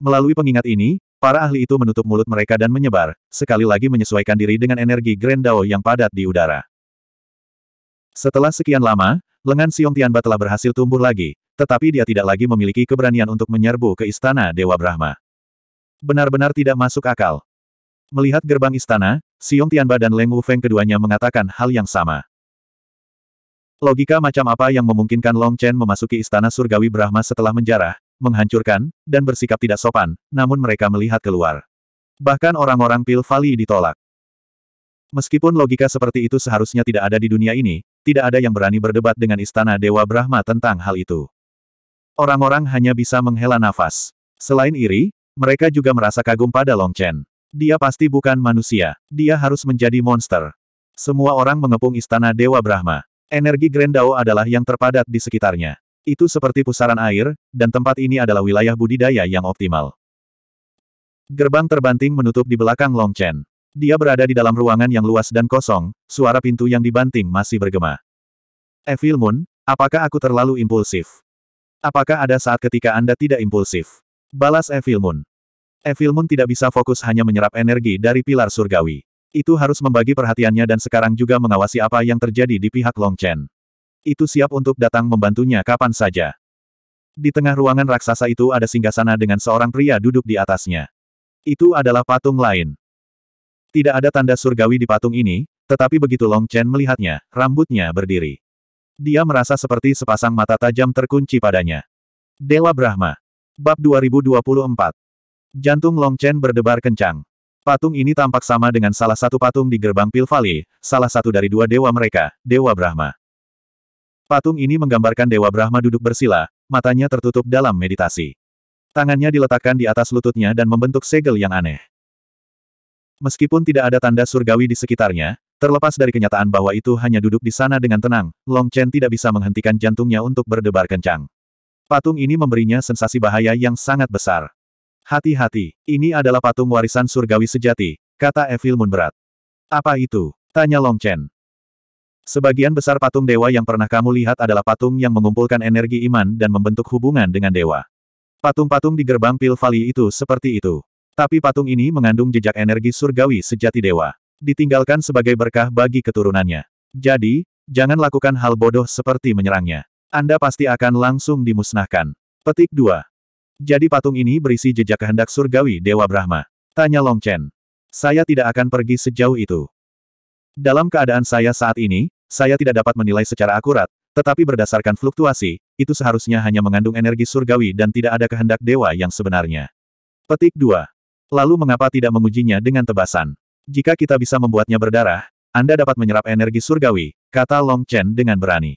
Melalui pengingat ini, para ahli itu menutup mulut mereka dan menyebar, sekali lagi menyesuaikan diri dengan energi Grand Dao yang padat di udara. Setelah sekian lama, lengan Siong Tianba telah berhasil tumbuh lagi, tetapi dia tidak lagi memiliki keberanian untuk menyerbu ke istana Dewa Brahma. Benar-benar tidak masuk akal. Melihat gerbang istana, Siong Tianba dan Leng Wu Feng keduanya mengatakan hal yang sama. Logika macam apa yang memungkinkan Long Chen memasuki istana surgawi Brahma setelah menjarah, menghancurkan, dan bersikap tidak sopan, namun mereka melihat keluar. Bahkan orang-orang Pil Valley ditolak. Meskipun logika seperti itu seharusnya tidak ada di dunia ini, tidak ada yang berani berdebat dengan istana Dewa Brahma tentang hal itu. Orang-orang hanya bisa menghela nafas. Selain iri, mereka juga merasa kagum pada Long Chen. Dia pasti bukan manusia, dia harus menjadi monster. Semua orang mengepung istana Dewa Brahma. Energi Grand Dao adalah yang terpadat di sekitarnya. Itu seperti pusaran air, dan tempat ini adalah wilayah budidaya yang optimal. Gerbang terbanting menutup di belakang Long Chen. Dia berada di dalam ruangan yang luas dan kosong, suara pintu yang dibanting masih bergema. Evil Moon, apakah aku terlalu impulsif? Apakah ada saat ketika Anda tidak impulsif? Balas Evil Moon. Evil Moon tidak bisa fokus hanya menyerap energi dari pilar surgawi. Itu harus membagi perhatiannya dan sekarang juga mengawasi apa yang terjadi di pihak Long Chen. Itu siap untuk datang membantunya kapan saja. Di tengah ruangan raksasa itu ada singgasana dengan seorang pria duduk di atasnya. Itu adalah patung lain. Tidak ada tanda surgawi di patung ini, tetapi begitu Long Chen melihatnya, rambutnya berdiri. Dia merasa seperti sepasang mata tajam terkunci padanya. Dewa Brahma. Bab 2024. Jantung Long Chen berdebar kencang. Patung ini tampak sama dengan salah satu patung di gerbang Pil salah satu dari dua dewa mereka, Dewa Brahma. Patung ini menggambarkan Dewa Brahma duduk bersila, matanya tertutup dalam meditasi. Tangannya diletakkan di atas lututnya dan membentuk segel yang aneh. Meskipun tidak ada tanda surgawi di sekitarnya, terlepas dari kenyataan bahwa itu hanya duduk di sana dengan tenang, Long Chen tidak bisa menghentikan jantungnya untuk berdebar kencang. Patung ini memberinya sensasi bahaya yang sangat besar. Hati-hati, ini adalah patung warisan surgawi sejati, kata Evil Moon berat. Apa itu? Tanya Long Chen. Sebagian besar patung dewa yang pernah kamu lihat adalah patung yang mengumpulkan energi iman dan membentuk hubungan dengan dewa. Patung-patung di gerbang Pil Valley itu seperti itu. Tapi patung ini mengandung jejak energi surgawi sejati dewa. Ditinggalkan sebagai berkah bagi keturunannya. Jadi, jangan lakukan hal bodoh seperti menyerangnya. Anda pasti akan langsung dimusnahkan. Petik 2. Jadi patung ini berisi jejak kehendak surgawi Dewa Brahma. Tanya Long Chen. Saya tidak akan pergi sejauh itu. Dalam keadaan saya saat ini, saya tidak dapat menilai secara akurat, tetapi berdasarkan fluktuasi, itu seharusnya hanya mengandung energi surgawi dan tidak ada kehendak dewa yang sebenarnya. Petik 2. Lalu mengapa tidak mengujinya dengan tebasan? Jika kita bisa membuatnya berdarah, Anda dapat menyerap energi surgawi, kata Long Chen dengan berani.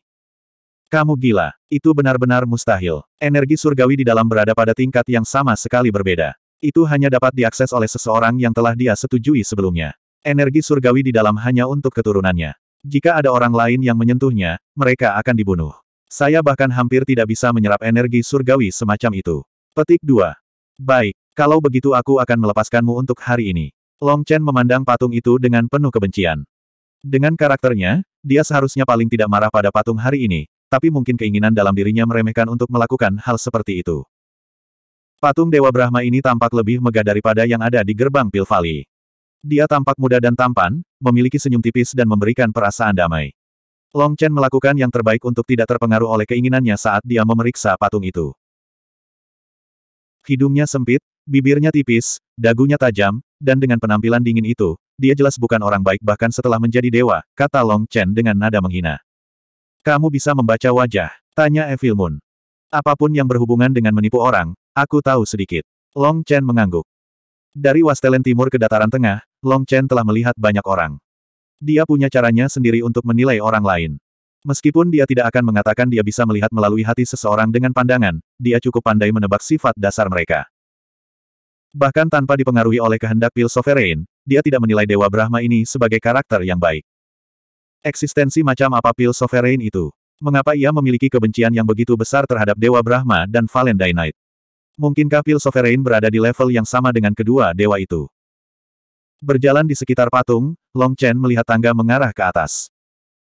Kamu gila. Itu benar-benar mustahil. Energi surgawi di dalam berada pada tingkat yang sama sekali berbeda. Itu hanya dapat diakses oleh seseorang yang telah dia setujui sebelumnya. Energi surgawi di dalam hanya untuk keturunannya. Jika ada orang lain yang menyentuhnya, mereka akan dibunuh. Saya bahkan hampir tidak bisa menyerap energi surgawi semacam itu. Petik 2. Baik, kalau begitu aku akan melepaskanmu untuk hari ini. Long Chen memandang patung itu dengan penuh kebencian. Dengan karakternya, dia seharusnya paling tidak marah pada patung hari ini, tapi mungkin keinginan dalam dirinya meremehkan untuk melakukan hal seperti itu. Patung Dewa Brahma ini tampak lebih megah daripada yang ada di gerbang Pilvali. Dia tampak muda dan tampan, memiliki senyum tipis dan memberikan perasaan damai. Long Chen melakukan yang terbaik untuk tidak terpengaruh oleh keinginannya saat dia memeriksa patung itu. Hidungnya sempit, bibirnya tipis, dagunya tajam, dan dengan penampilan dingin itu, dia jelas bukan orang baik bahkan setelah menjadi dewa, kata Long Chen dengan nada menghina. Kamu bisa membaca wajah? Tanya Evil Moon. Apapun yang berhubungan dengan menipu orang, aku tahu sedikit. Long Chen mengangguk. Dari Wastelen Timur ke dataran tengah, Long Chen telah melihat banyak orang. Dia punya caranya sendiri untuk menilai orang lain. Meskipun dia tidak akan mengatakan dia bisa melihat melalui hati seseorang dengan pandangan, dia cukup pandai menebak sifat dasar mereka. Bahkan tanpa dipengaruhi oleh kehendak Pil Sovereign, dia tidak menilai Dewa Brahma ini sebagai karakter yang baik. Eksistensi macam apa Pil Sovereign itu? Mengapa ia memiliki kebencian yang begitu besar terhadap Dewa Brahma dan Valentine Mungkinkah Pil Sovereign berada di level yang sama dengan kedua dewa itu? Berjalan di sekitar patung, Long Chen melihat tangga mengarah ke atas.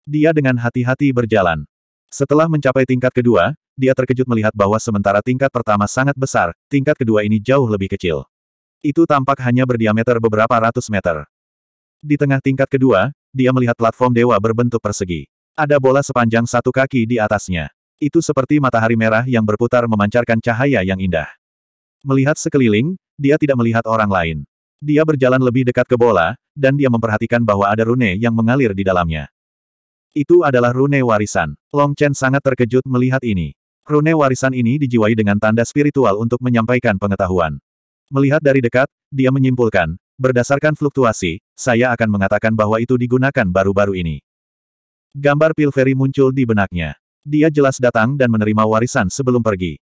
Dia dengan hati-hati berjalan. Setelah mencapai tingkat kedua, dia terkejut melihat bahwa sementara tingkat pertama sangat besar, tingkat kedua ini jauh lebih kecil. Itu tampak hanya berdiameter beberapa ratus meter. Di tengah tingkat kedua, dia melihat platform dewa berbentuk persegi. Ada bola sepanjang satu kaki di atasnya. Itu seperti matahari merah yang berputar memancarkan cahaya yang indah. Melihat sekeliling, dia tidak melihat orang lain. Dia berjalan lebih dekat ke bola, dan dia memperhatikan bahwa ada rune yang mengalir di dalamnya. Itu adalah rune warisan. Long Chen sangat terkejut melihat ini. Rune warisan ini dijiwai dengan tanda spiritual untuk menyampaikan pengetahuan. Melihat dari dekat, dia menyimpulkan, Berdasarkan fluktuasi, saya akan mengatakan bahwa itu digunakan baru-baru ini. Gambar Pilferi muncul di benaknya. Dia jelas datang dan menerima warisan sebelum pergi.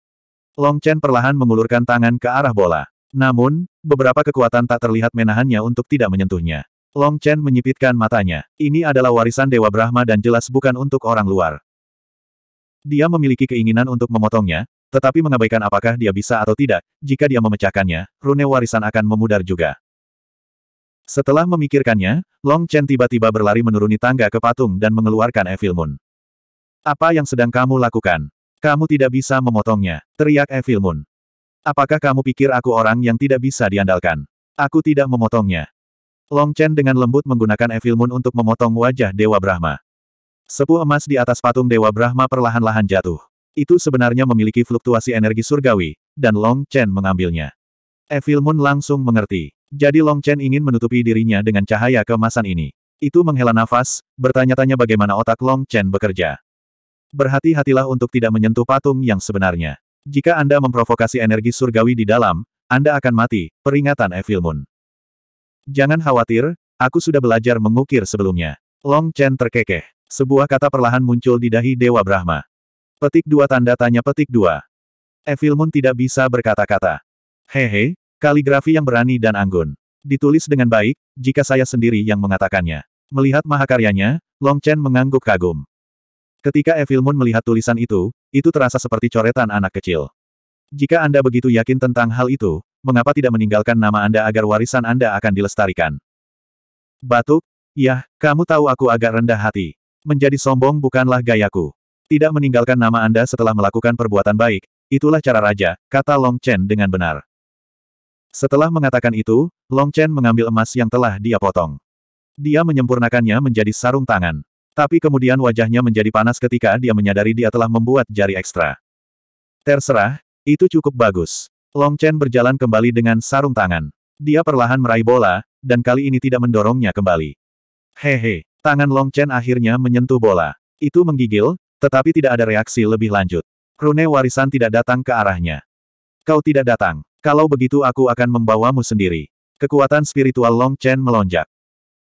Long Chen perlahan mengulurkan tangan ke arah bola. Namun, beberapa kekuatan tak terlihat menahannya untuk tidak menyentuhnya. Long Chen menyipitkan matanya. Ini adalah warisan Dewa Brahma dan jelas bukan untuk orang luar. Dia memiliki keinginan untuk memotongnya, tetapi mengabaikan apakah dia bisa atau tidak, jika dia memecahkannya, rune warisan akan memudar juga. Setelah memikirkannya, Long Chen tiba-tiba berlari menuruni tangga ke patung dan mengeluarkan Evil Moon. Apa yang sedang kamu lakukan? Kamu tidak bisa memotongnya, teriak Evil Moon. Apakah kamu pikir aku orang yang tidak bisa diandalkan? Aku tidak memotongnya. Long Chen dengan lembut menggunakan Evil Moon untuk memotong wajah Dewa Brahma. Sepuh emas di atas patung Dewa Brahma perlahan-lahan jatuh. Itu sebenarnya memiliki fluktuasi energi surgawi, dan Long Chen mengambilnya. Evil Moon langsung mengerti. Jadi Long Chen ingin menutupi dirinya dengan cahaya keemasan ini. Itu menghela nafas, bertanya-tanya bagaimana otak Long Chen bekerja. Berhati-hatilah untuk tidak menyentuh patung yang sebenarnya. Jika Anda memprovokasi energi surgawi di dalam, Anda akan mati, peringatan Evil Moon. Jangan khawatir, aku sudah belajar mengukir sebelumnya. Long Chen terkekeh. Sebuah kata perlahan muncul di dahi Dewa Brahma. Petik dua tanda tanya petik dua. Evil Moon tidak bisa berkata-kata. Hehe, Kaligrafi yang berani dan anggun. Ditulis dengan baik, jika saya sendiri yang mengatakannya. Melihat mahakaryanya, Long Chen mengangguk kagum. Ketika Evil Moon melihat tulisan itu, itu terasa seperti coretan anak kecil. Jika Anda begitu yakin tentang hal itu, mengapa tidak meninggalkan nama Anda agar warisan Anda akan dilestarikan? Batuk, yah, kamu tahu aku agak rendah hati. Menjadi sombong bukanlah gayaku. Tidak meninggalkan nama Anda setelah melakukan perbuatan baik, itulah cara raja, kata Long Chen dengan benar. Setelah mengatakan itu, Long Chen mengambil emas yang telah dia potong. Dia menyempurnakannya menjadi sarung tangan. Tapi kemudian wajahnya menjadi panas ketika dia menyadari dia telah membuat jari ekstra. Terserah, itu cukup bagus. Long Chen berjalan kembali dengan sarung tangan. Dia perlahan meraih bola, dan kali ini tidak mendorongnya kembali. Hehe, tangan Long Chen akhirnya menyentuh bola. Itu menggigil, tetapi tidak ada reaksi lebih lanjut. Rune warisan tidak datang ke arahnya. Kau tidak datang. Kalau begitu aku akan membawamu sendiri. Kekuatan spiritual Long Chen melonjak.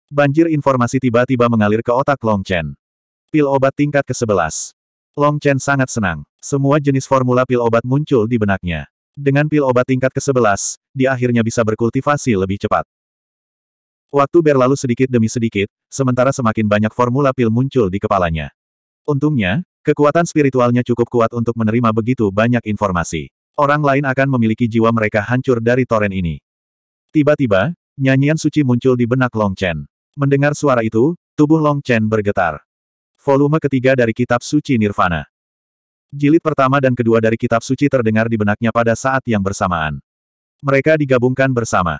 Banjir informasi tiba-tiba mengalir ke otak Long Chen. Pil obat tingkat ke-11. Long Chen sangat senang. Semua jenis formula pil obat muncul di benaknya. Dengan pil obat tingkat ke-11, dia akhirnya bisa berkultivasi lebih cepat. Waktu berlalu sedikit demi sedikit, sementara semakin banyak formula pil muncul di kepalanya. Untungnya, kekuatan spiritualnya cukup kuat untuk menerima begitu banyak informasi. Orang lain akan memiliki jiwa mereka hancur dari toren ini. Tiba-tiba, nyanyian suci muncul di benak Long Chen. Mendengar suara itu, tubuh Long Chen bergetar. Volume ketiga dari Kitab Suci Nirvana. Jilid pertama dan kedua dari Kitab Suci terdengar di benaknya pada saat yang bersamaan. Mereka digabungkan bersama.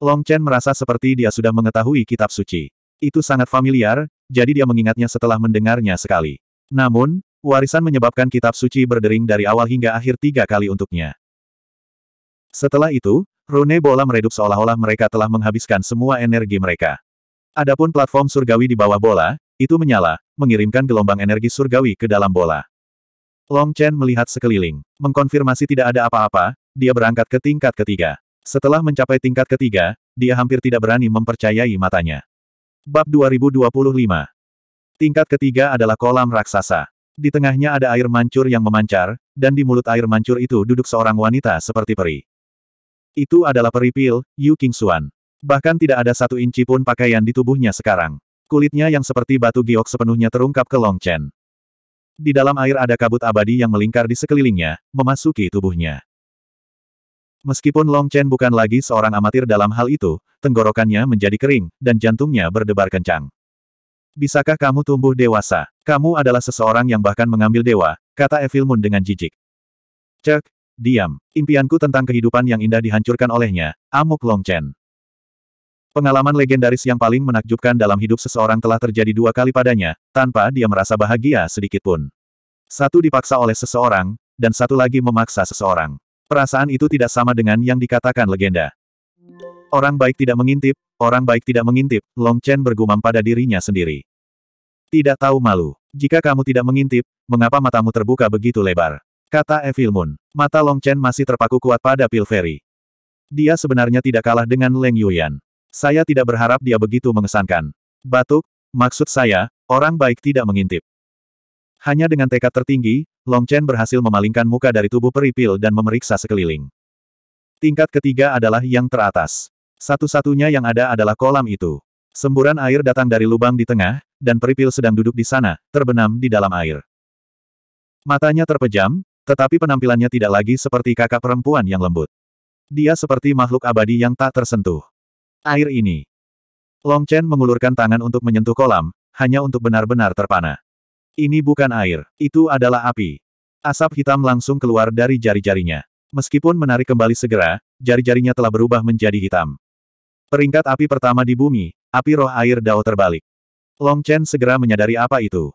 Long Chen merasa seperti dia sudah mengetahui Kitab Suci. Itu sangat familiar, jadi dia mengingatnya setelah mendengarnya sekali. Namun, Warisan menyebabkan kitab suci berdering dari awal hingga akhir tiga kali untuknya. Setelah itu, Rune Bola meredup seolah-olah mereka telah menghabiskan semua energi mereka. Adapun platform surgawi di bawah bola, itu menyala, mengirimkan gelombang energi surgawi ke dalam bola. Long Chen melihat sekeliling, mengkonfirmasi tidak ada apa-apa, dia berangkat ke tingkat ketiga. Setelah mencapai tingkat ketiga, dia hampir tidak berani mempercayai matanya. Bab 2025 Tingkat ketiga adalah kolam raksasa. Di tengahnya ada air mancur yang memancar, dan di mulut air mancur itu duduk seorang wanita seperti peri. Itu adalah Peri pil, Yu King Xuan. Bahkan tidak ada satu inci pun pakaian di tubuhnya sekarang. Kulitnya yang seperti batu giok sepenuhnya terungkap ke Long Chen. Di dalam air ada kabut abadi yang melingkar di sekelilingnya, memasuki tubuhnya. Meskipun Long Chen bukan lagi seorang amatir dalam hal itu, tenggorokannya menjadi kering, dan jantungnya berdebar kencang. Bisakah kamu tumbuh dewasa? Kamu adalah seseorang yang bahkan mengambil dewa, kata Evil Moon dengan jijik. Cek, diam. Impianku tentang kehidupan yang indah dihancurkan olehnya, amuk Long Chen. Pengalaman legendaris yang paling menakjubkan dalam hidup seseorang telah terjadi dua kali padanya, tanpa dia merasa bahagia sedikitpun. Satu dipaksa oleh seseorang, dan satu lagi memaksa seseorang. Perasaan itu tidak sama dengan yang dikatakan legenda. Orang baik tidak mengintip, orang baik tidak mengintip, Long Chen bergumam pada dirinya sendiri. Tidak tahu malu. Jika kamu tidak mengintip, mengapa matamu terbuka begitu lebar? Kata Evil Moon. Mata Long Chen masih terpaku kuat pada Pil Pilferi. Dia sebenarnya tidak kalah dengan Leng Yuyan. Saya tidak berharap dia begitu mengesankan. Batuk, maksud saya, orang baik tidak mengintip. Hanya dengan tekad tertinggi, Long Chen berhasil memalingkan muka dari tubuh peripil dan memeriksa sekeliling. Tingkat ketiga adalah yang teratas. Satu-satunya yang ada adalah kolam itu. Semburan air datang dari lubang di tengah, dan peripil sedang duduk di sana, terbenam di dalam air. Matanya terpejam, tetapi penampilannya tidak lagi seperti kakak perempuan yang lembut. Dia seperti makhluk abadi yang tak tersentuh. Air ini. Long Chen mengulurkan tangan untuk menyentuh kolam, hanya untuk benar-benar terpana. Ini bukan air, itu adalah api. Asap hitam langsung keluar dari jari-jarinya. Meskipun menarik kembali segera, jari-jarinya telah berubah menjadi hitam. Peringkat api pertama di bumi, api roh air Dao terbalik. Long Chen segera menyadari apa itu.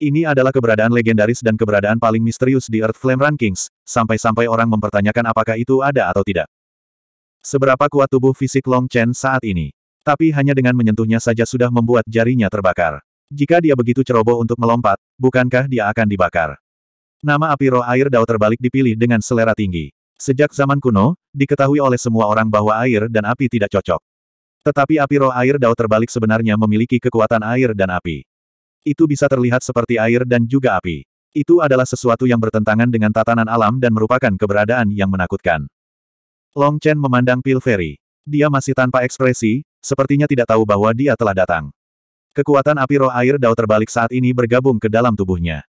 Ini adalah keberadaan legendaris dan keberadaan paling misterius di Earth Flame Rankings, sampai-sampai orang mempertanyakan apakah itu ada atau tidak. Seberapa kuat tubuh fisik Long Chen saat ini. Tapi hanya dengan menyentuhnya saja sudah membuat jarinya terbakar. Jika dia begitu ceroboh untuk melompat, bukankah dia akan dibakar? Nama api roh air Dao terbalik dipilih dengan selera tinggi. Sejak zaman kuno, diketahui oleh semua orang bahwa air dan api tidak cocok. Tetapi api roh air Dao terbalik sebenarnya memiliki kekuatan air dan api. Itu bisa terlihat seperti air dan juga api. Itu adalah sesuatu yang bertentangan dengan tatanan alam dan merupakan keberadaan yang menakutkan. Long Chen memandang Pil Pilferi. Dia masih tanpa ekspresi, sepertinya tidak tahu bahwa dia telah datang. Kekuatan api roh air Dao terbalik saat ini bergabung ke dalam tubuhnya.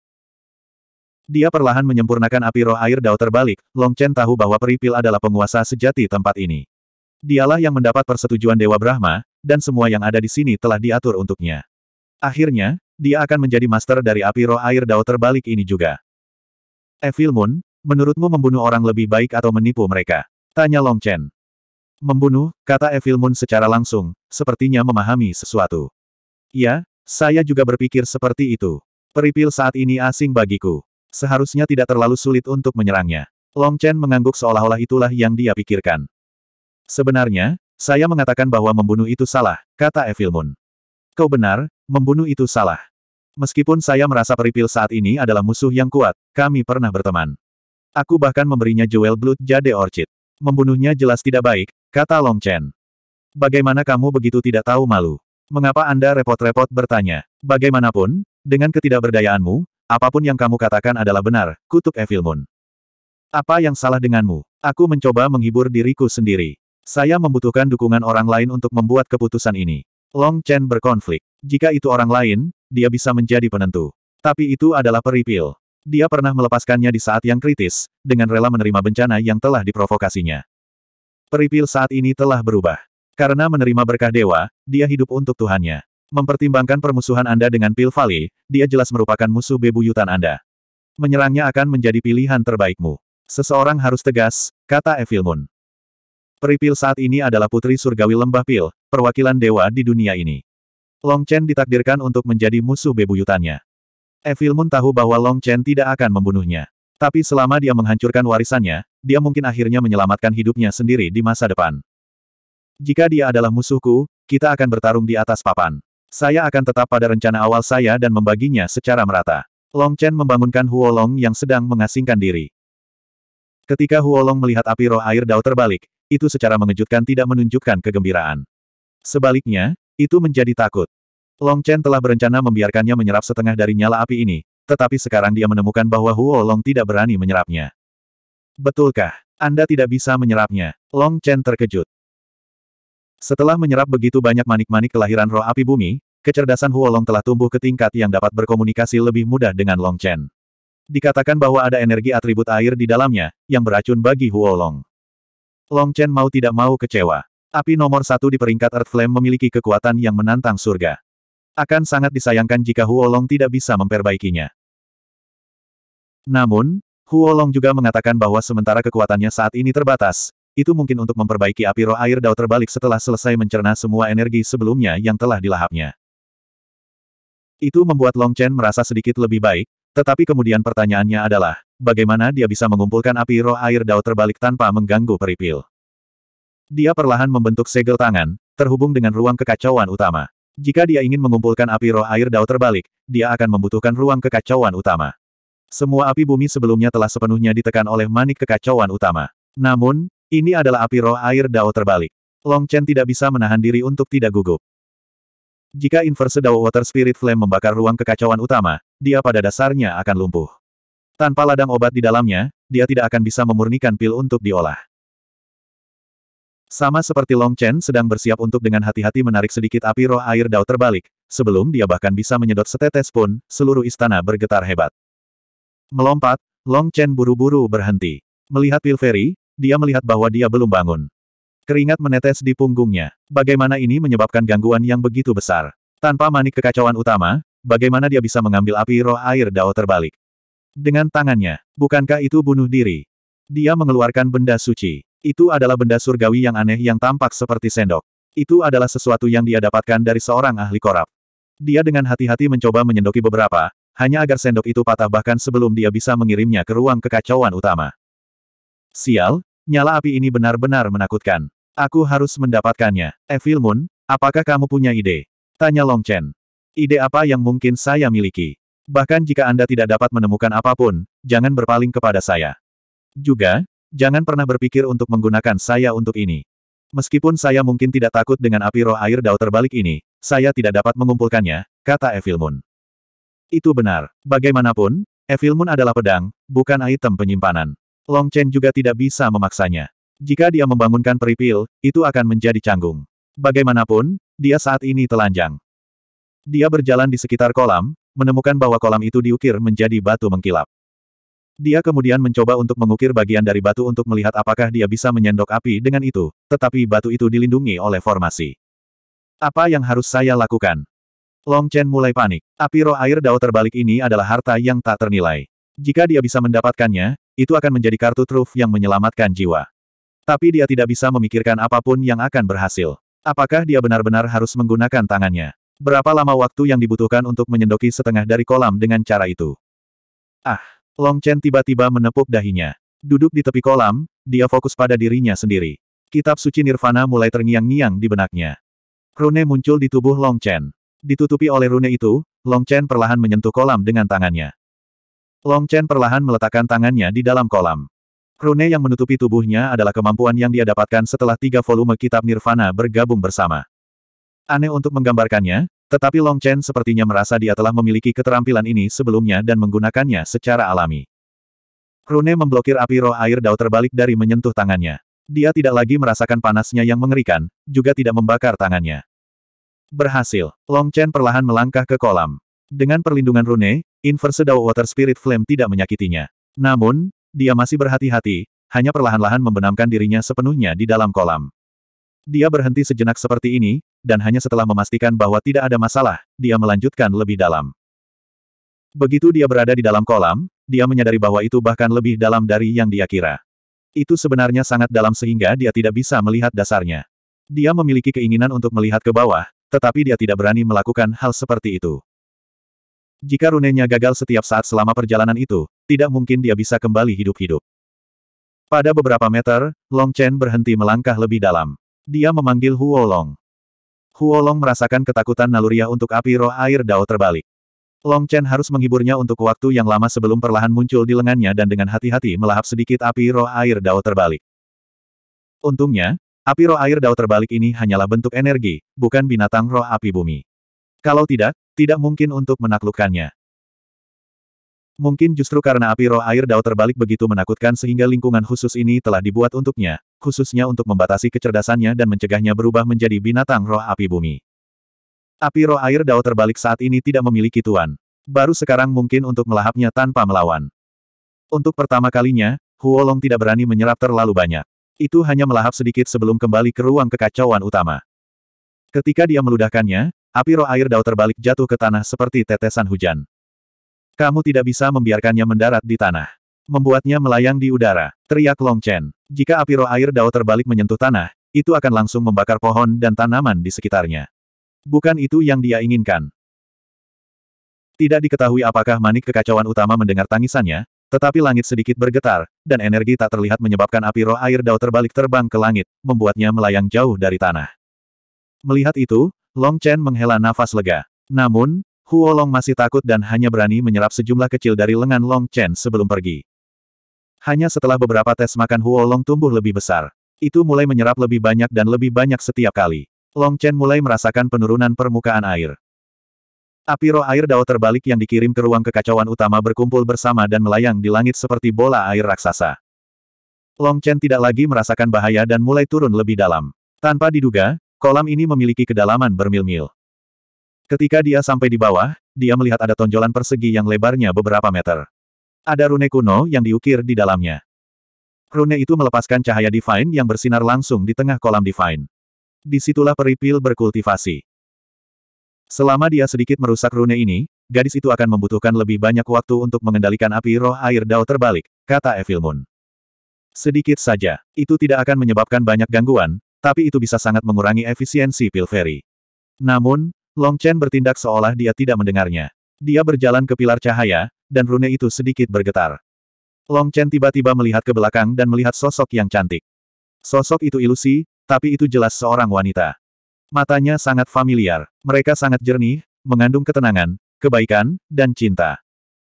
Dia perlahan menyempurnakan api roh air Dao terbalik, Long Chen tahu bahwa Peripil adalah penguasa sejati tempat ini. Dialah yang mendapat persetujuan Dewa Brahma, dan semua yang ada di sini telah diatur untuknya. Akhirnya, dia akan menjadi master dari api roh air Dao terbalik ini juga. Evil Moon, menurutmu membunuh orang lebih baik atau menipu mereka? Tanya Long Chen. Membunuh, kata Evil Moon secara langsung, sepertinya memahami sesuatu. Ya, saya juga berpikir seperti itu. Peripil saat ini asing bagiku. Seharusnya tidak terlalu sulit untuk menyerangnya. Long Chen mengangguk seolah-olah itulah yang dia pikirkan. Sebenarnya, saya mengatakan bahwa membunuh itu salah, kata Evil Moon. Kau benar, membunuh itu salah. Meskipun saya merasa peripil saat ini adalah musuh yang kuat, kami pernah berteman. Aku bahkan memberinya Jewel Blood Jade Orchid. Membunuhnya jelas tidak baik, kata Long Chen. Bagaimana kamu begitu tidak tahu malu? Mengapa Anda repot-repot bertanya? Bagaimanapun, dengan ketidakberdayaanmu, Apapun yang kamu katakan adalah benar, kutuk Evil Moon. Apa yang salah denganmu? Aku mencoba menghibur diriku sendiri. Saya membutuhkan dukungan orang lain untuk membuat keputusan ini. Long Chen berkonflik. Jika itu orang lain, dia bisa menjadi penentu. Tapi itu adalah peripil. Dia pernah melepaskannya di saat yang kritis, dengan rela menerima bencana yang telah diprovokasinya. Peripil saat ini telah berubah. Karena menerima berkah dewa, dia hidup untuk Tuhannya. Mempertimbangkan permusuhan Anda dengan Pil dia jelas merupakan musuh bebuyutan Anda. Menyerangnya akan menjadi pilihan terbaikmu. Seseorang harus tegas, kata Evil Moon. Pil saat ini adalah putri surgawi lembah Pil, perwakilan dewa di dunia ini. Long Chen ditakdirkan untuk menjadi musuh bebuyutannya. Evil Moon tahu bahwa Long Chen tidak akan membunuhnya. Tapi selama dia menghancurkan warisannya, dia mungkin akhirnya menyelamatkan hidupnya sendiri di masa depan. Jika dia adalah musuhku, kita akan bertarung di atas papan. Saya akan tetap pada rencana awal saya dan membaginya secara merata. Long Chen membangunkan Huo Long yang sedang mengasingkan diri. Ketika Huo Long melihat api roh air Dao terbalik, itu secara mengejutkan tidak menunjukkan kegembiraan. Sebaliknya, itu menjadi takut. Long Chen telah berencana membiarkannya menyerap setengah dari nyala api ini, tetapi sekarang dia menemukan bahwa Huo Long tidak berani menyerapnya. Betulkah? Anda tidak bisa menyerapnya. Long Chen terkejut. Setelah menyerap begitu banyak manik-manik kelahiran roh api bumi, kecerdasan Huolong telah tumbuh ke tingkat yang dapat berkomunikasi lebih mudah dengan Long Chen. Dikatakan bahwa ada energi atribut air di dalamnya, yang beracun bagi Huolong. Long Chen mau tidak mau kecewa. Api nomor satu di peringkat Earth Flame memiliki kekuatan yang menantang surga. Akan sangat disayangkan jika Huolong tidak bisa memperbaikinya. Namun, Huolong juga mengatakan bahwa sementara kekuatannya saat ini terbatas, itu mungkin untuk memperbaiki api roh air Dao terbalik setelah selesai mencerna semua energi sebelumnya yang telah dilahapnya. Itu membuat Long Chen merasa sedikit lebih baik, tetapi kemudian pertanyaannya adalah, bagaimana dia bisa mengumpulkan api roh air Dao terbalik tanpa mengganggu peripil? Dia perlahan membentuk segel tangan, terhubung dengan ruang kekacauan utama. Jika dia ingin mengumpulkan api roh air Dao terbalik, dia akan membutuhkan ruang kekacauan utama. Semua api bumi sebelumnya telah sepenuhnya ditekan oleh manik kekacauan utama. Namun, ini adalah api roh air Dao terbalik. Long Chen tidak bisa menahan diri untuk tidak gugup. Jika inverse Dao Water Spirit Flame membakar ruang kekacauan utama, dia pada dasarnya akan lumpuh. Tanpa ladang obat di dalamnya, dia tidak akan bisa memurnikan pil untuk diolah. Sama seperti Long Chen sedang bersiap untuk dengan hati-hati menarik sedikit api roh air Dao terbalik, sebelum dia bahkan bisa menyedot setetes pun, seluruh istana bergetar hebat. Melompat, Long Chen buru-buru berhenti. Melihat pil fairy, dia melihat bahwa dia belum bangun. Keringat menetes di punggungnya. Bagaimana ini menyebabkan gangguan yang begitu besar? Tanpa manik kekacauan utama, bagaimana dia bisa mengambil api roh air Dao terbalik? Dengan tangannya, bukankah itu bunuh diri? Dia mengeluarkan benda suci. Itu adalah benda surgawi yang aneh yang tampak seperti sendok. Itu adalah sesuatu yang dia dapatkan dari seorang ahli korap. Dia dengan hati-hati mencoba menyendoki beberapa, hanya agar sendok itu patah bahkan sebelum dia bisa mengirimnya ke ruang kekacauan utama. Sial, Nyala api ini benar-benar menakutkan. Aku harus mendapatkannya. Evil Moon, apakah kamu punya ide? Tanya Long Chen. Ide apa yang mungkin saya miliki? Bahkan jika Anda tidak dapat menemukan apapun, jangan berpaling kepada saya. Juga, jangan pernah berpikir untuk menggunakan saya untuk ini. Meskipun saya mungkin tidak takut dengan api roh air dao terbalik ini, saya tidak dapat mengumpulkannya, kata Evil Moon. Itu benar. Bagaimanapun, Evil Moon adalah pedang, bukan item penyimpanan. Long Chen juga tidak bisa memaksanya. Jika dia membangunkan peripil, itu akan menjadi canggung. Bagaimanapun, dia saat ini telanjang. Dia berjalan di sekitar kolam, menemukan bahwa kolam itu diukir menjadi batu mengkilap. Dia kemudian mencoba untuk mengukir bagian dari batu untuk melihat apakah dia bisa menyendok api dengan itu, tetapi batu itu dilindungi oleh formasi. Apa yang harus saya lakukan? Long Chen mulai panik. Api roh air dao terbalik ini adalah harta yang tak ternilai. Jika dia bisa mendapatkannya, itu akan menjadi kartu truf yang menyelamatkan jiwa. Tapi dia tidak bisa memikirkan apapun yang akan berhasil. Apakah dia benar-benar harus menggunakan tangannya? Berapa lama waktu yang dibutuhkan untuk menyendoki setengah dari kolam dengan cara itu? Ah, Long Chen tiba-tiba menepuk dahinya. Duduk di tepi kolam, dia fokus pada dirinya sendiri. Kitab suci Nirvana mulai terngiang-ngiang di benaknya. Rune muncul di tubuh Long Chen. Ditutupi oleh rune itu, Long Chen perlahan menyentuh kolam dengan tangannya. Long Chen perlahan meletakkan tangannya di dalam kolam. Rune yang menutupi tubuhnya adalah kemampuan yang dia dapatkan setelah tiga volume kitab Nirvana bergabung bersama. Aneh untuk menggambarkannya, tetapi Long Chen sepertinya merasa dia telah memiliki keterampilan ini sebelumnya dan menggunakannya secara alami. Rune memblokir api roh air dao terbalik dari menyentuh tangannya. Dia tidak lagi merasakan panasnya yang mengerikan, juga tidak membakar tangannya. Berhasil, Long Chen perlahan melangkah ke kolam. Dengan perlindungan rune, Inverse Dao Water Spirit Flame tidak menyakitinya. Namun, dia masih berhati-hati, hanya perlahan-lahan membenamkan dirinya sepenuhnya di dalam kolam. Dia berhenti sejenak seperti ini, dan hanya setelah memastikan bahwa tidak ada masalah, dia melanjutkan lebih dalam. Begitu dia berada di dalam kolam, dia menyadari bahwa itu bahkan lebih dalam dari yang dia kira. Itu sebenarnya sangat dalam sehingga dia tidak bisa melihat dasarnya. Dia memiliki keinginan untuk melihat ke bawah, tetapi dia tidak berani melakukan hal seperti itu. Jika runenya gagal setiap saat selama perjalanan itu, tidak mungkin dia bisa kembali hidup-hidup. Pada beberapa meter, Long Chen berhenti melangkah lebih dalam. Dia memanggil Huo Long. Huo Long merasakan ketakutan naluriah untuk api roh air Dao terbalik. Long Chen harus menghiburnya untuk waktu yang lama sebelum perlahan muncul di lengannya dan dengan hati-hati melahap sedikit api roh air Dao terbalik. Untungnya, api roh air Dao terbalik ini hanyalah bentuk energi, bukan binatang roh api bumi. Kalau tidak, tidak mungkin untuk menaklukkannya. Mungkin justru karena api roh air dao terbalik begitu menakutkan sehingga lingkungan khusus ini telah dibuat untuknya, khususnya untuk membatasi kecerdasannya dan mencegahnya berubah menjadi binatang roh api bumi. Api roh air dao terbalik saat ini tidak memiliki tuan. Baru sekarang mungkin untuk melahapnya tanpa melawan. Untuk pertama kalinya, Huolong tidak berani menyerap terlalu banyak. Itu hanya melahap sedikit sebelum kembali ke ruang kekacauan utama. Ketika dia meludahkannya, Api roh air dao terbalik jatuh ke tanah seperti tetesan hujan. Kamu tidak bisa membiarkannya mendarat di tanah. Membuatnya melayang di udara, teriak Long Chen. Jika api roh air dao terbalik menyentuh tanah, itu akan langsung membakar pohon dan tanaman di sekitarnya. Bukan itu yang dia inginkan. Tidak diketahui apakah manik kekacauan utama mendengar tangisannya, tetapi langit sedikit bergetar, dan energi tak terlihat menyebabkan api roh air dao terbalik terbang ke langit, membuatnya melayang jauh dari tanah. Melihat itu, Long Chen menghela nafas lega. Namun, Huo Long masih takut dan hanya berani menyerap sejumlah kecil dari lengan Long Chen sebelum pergi. Hanya setelah beberapa tes makan Huo Long tumbuh lebih besar. Itu mulai menyerap lebih banyak dan lebih banyak setiap kali. Long Chen mulai merasakan penurunan permukaan air. Api roh air dao terbalik yang dikirim ke ruang kekacauan utama berkumpul bersama dan melayang di langit seperti bola air raksasa. Long Chen tidak lagi merasakan bahaya dan mulai turun lebih dalam. Tanpa diduga, Kolam ini memiliki kedalaman bermil-mil. Ketika dia sampai di bawah, dia melihat ada tonjolan persegi yang lebarnya beberapa meter. Ada rune kuno yang diukir di dalamnya. Rune itu melepaskan cahaya divine yang bersinar langsung di tengah kolam divine. Disitulah peripil berkultivasi. Selama dia sedikit merusak rune ini, gadis itu akan membutuhkan lebih banyak waktu untuk mengendalikan api roh air dao terbalik, kata Evil Moon. Sedikit saja, itu tidak akan menyebabkan banyak gangguan, tapi itu bisa sangat mengurangi efisiensi pil Pilferi. Namun, Long Chen bertindak seolah dia tidak mendengarnya. Dia berjalan ke pilar cahaya, dan rune itu sedikit bergetar. Long Chen tiba-tiba melihat ke belakang dan melihat sosok yang cantik. Sosok itu ilusi, tapi itu jelas seorang wanita. Matanya sangat familiar, mereka sangat jernih, mengandung ketenangan, kebaikan, dan cinta.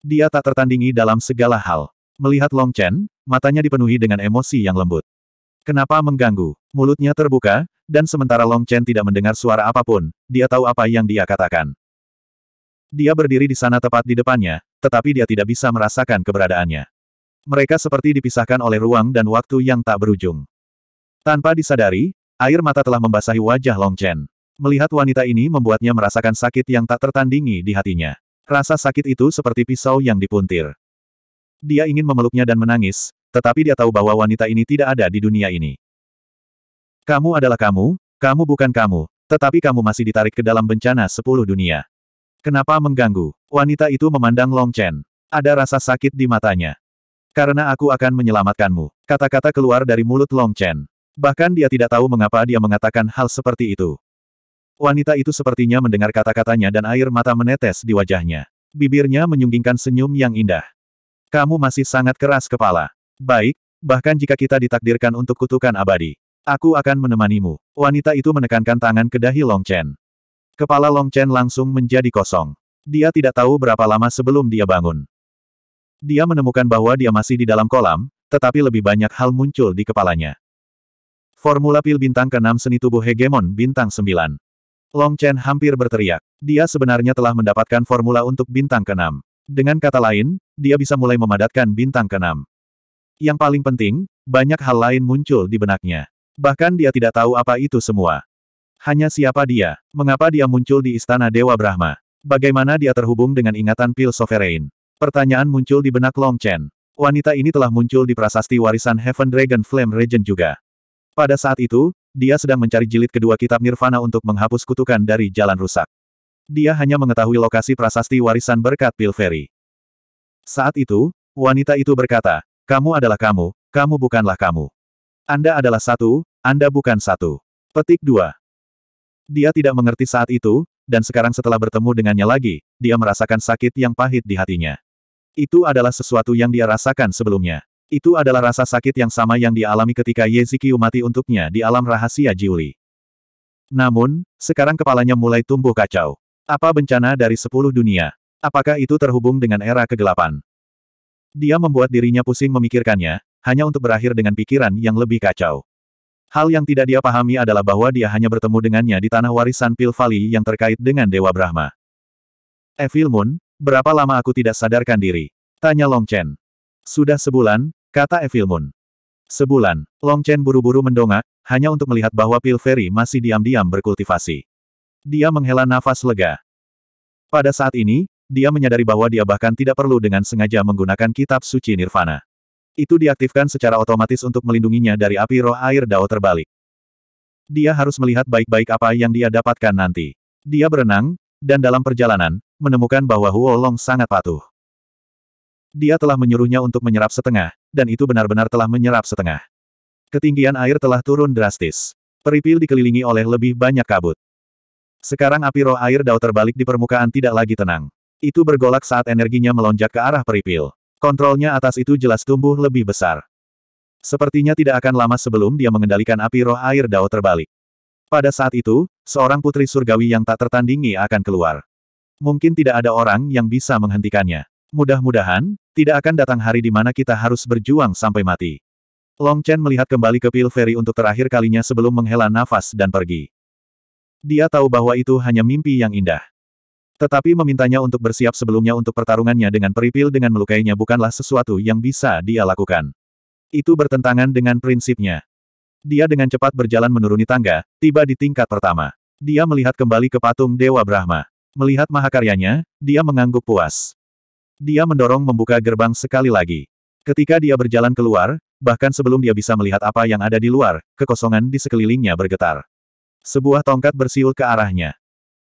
Dia tak tertandingi dalam segala hal. Melihat Long Chen, matanya dipenuhi dengan emosi yang lembut. Kenapa mengganggu? Mulutnya terbuka, dan sementara Long Chen tidak mendengar suara apapun, dia tahu apa yang dia katakan. Dia berdiri di sana tepat di depannya, tetapi dia tidak bisa merasakan keberadaannya. Mereka seperti dipisahkan oleh ruang dan waktu yang tak berujung. Tanpa disadari, air mata telah membasahi wajah Long Chen. Melihat wanita ini membuatnya merasakan sakit yang tak tertandingi di hatinya. Rasa sakit itu seperti pisau yang dipuntir. Dia ingin memeluknya dan menangis, tetapi dia tahu bahwa wanita ini tidak ada di dunia ini. Kamu adalah kamu, kamu bukan kamu, tetapi kamu masih ditarik ke dalam bencana sepuluh dunia. Kenapa mengganggu? Wanita itu memandang Long Chen. Ada rasa sakit di matanya. Karena aku akan menyelamatkanmu. Kata-kata keluar dari mulut Long Chen. Bahkan dia tidak tahu mengapa dia mengatakan hal seperti itu. Wanita itu sepertinya mendengar kata-katanya dan air mata menetes di wajahnya. Bibirnya menyunggingkan senyum yang indah. Kamu masih sangat keras kepala. Baik, bahkan jika kita ditakdirkan untuk kutukan abadi. Aku akan menemanimu. Wanita itu menekankan tangan ke dahi Long Chen. Kepala Long Chen langsung menjadi kosong. Dia tidak tahu berapa lama sebelum dia bangun. Dia menemukan bahwa dia masih di dalam kolam, tetapi lebih banyak hal muncul di kepalanya. Formula pil bintang ke-6 seni tubuh hegemon bintang 9. Long Chen hampir berteriak. Dia sebenarnya telah mendapatkan formula untuk bintang ke-6. Dengan kata lain, dia bisa mulai memadatkan bintang keenam. Yang paling penting, banyak hal lain muncul di benaknya. Bahkan dia tidak tahu apa itu semua. Hanya siapa dia, mengapa dia muncul di istana Dewa Brahma, bagaimana dia terhubung dengan ingatan pil sovereign. Pertanyaan muncul di benak Long Chen. Wanita ini telah muncul di prasasti warisan Heaven Dragon Flame Regent juga. Pada saat itu, dia sedang mencari jilid kedua kitab Nirvana untuk menghapus kutukan dari jalan rusak dia hanya mengetahui lokasi prasasti warisan berkat Pilferi. Saat itu, wanita itu berkata, kamu adalah kamu, kamu bukanlah kamu. Anda adalah satu, Anda bukan satu. Petik 2. Dia tidak mengerti saat itu, dan sekarang setelah bertemu dengannya lagi, dia merasakan sakit yang pahit di hatinya. Itu adalah sesuatu yang dia rasakan sebelumnya. Itu adalah rasa sakit yang sama yang dialami ketika Yezikiu mati untuknya di alam rahasia Jiuli. Namun, sekarang kepalanya mulai tumbuh kacau. Apa bencana dari sepuluh dunia? Apakah itu terhubung dengan era kegelapan? Dia membuat dirinya pusing memikirkannya, hanya untuk berakhir dengan pikiran yang lebih kacau. Hal yang tidak dia pahami adalah bahwa dia hanya bertemu dengannya di tanah warisan Pilvali yang terkait dengan Dewa Brahma. Evil Moon, berapa lama aku tidak sadarkan diri? Tanya Long Chen. Sudah sebulan, kata Evil Moon. Sebulan, Long Chen buru-buru mendongak, hanya untuk melihat bahwa Pil masih diam-diam berkultivasi. Dia menghela nafas lega. Pada saat ini, dia menyadari bahwa dia bahkan tidak perlu dengan sengaja menggunakan kitab suci Nirvana. Itu diaktifkan secara otomatis untuk melindunginya dari api roh air dao terbalik. Dia harus melihat baik-baik apa yang dia dapatkan nanti. Dia berenang, dan dalam perjalanan, menemukan bahwa Huolong sangat patuh. Dia telah menyuruhnya untuk menyerap setengah, dan itu benar-benar telah menyerap setengah. Ketinggian air telah turun drastis. Peripil dikelilingi oleh lebih banyak kabut. Sekarang api roh air dao terbalik di permukaan tidak lagi tenang. Itu bergolak saat energinya melonjak ke arah peripil. Kontrolnya atas itu jelas tumbuh lebih besar. Sepertinya tidak akan lama sebelum dia mengendalikan api roh air dao terbalik. Pada saat itu, seorang putri surgawi yang tak tertandingi akan keluar. Mungkin tidak ada orang yang bisa menghentikannya. Mudah-mudahan, tidak akan datang hari di mana kita harus berjuang sampai mati. Long Chen melihat kembali ke pil Ferry untuk terakhir kalinya sebelum menghela nafas dan pergi. Dia tahu bahwa itu hanya mimpi yang indah. Tetapi memintanya untuk bersiap sebelumnya untuk pertarungannya dengan peripil dengan melukainya bukanlah sesuatu yang bisa dia lakukan. Itu bertentangan dengan prinsipnya. Dia dengan cepat berjalan menuruni tangga, tiba di tingkat pertama. Dia melihat kembali ke patung Dewa Brahma. Melihat mahakaryanya, dia mengangguk puas. Dia mendorong membuka gerbang sekali lagi. Ketika dia berjalan keluar, bahkan sebelum dia bisa melihat apa yang ada di luar, kekosongan di sekelilingnya bergetar. Sebuah tongkat bersiul ke arahnya.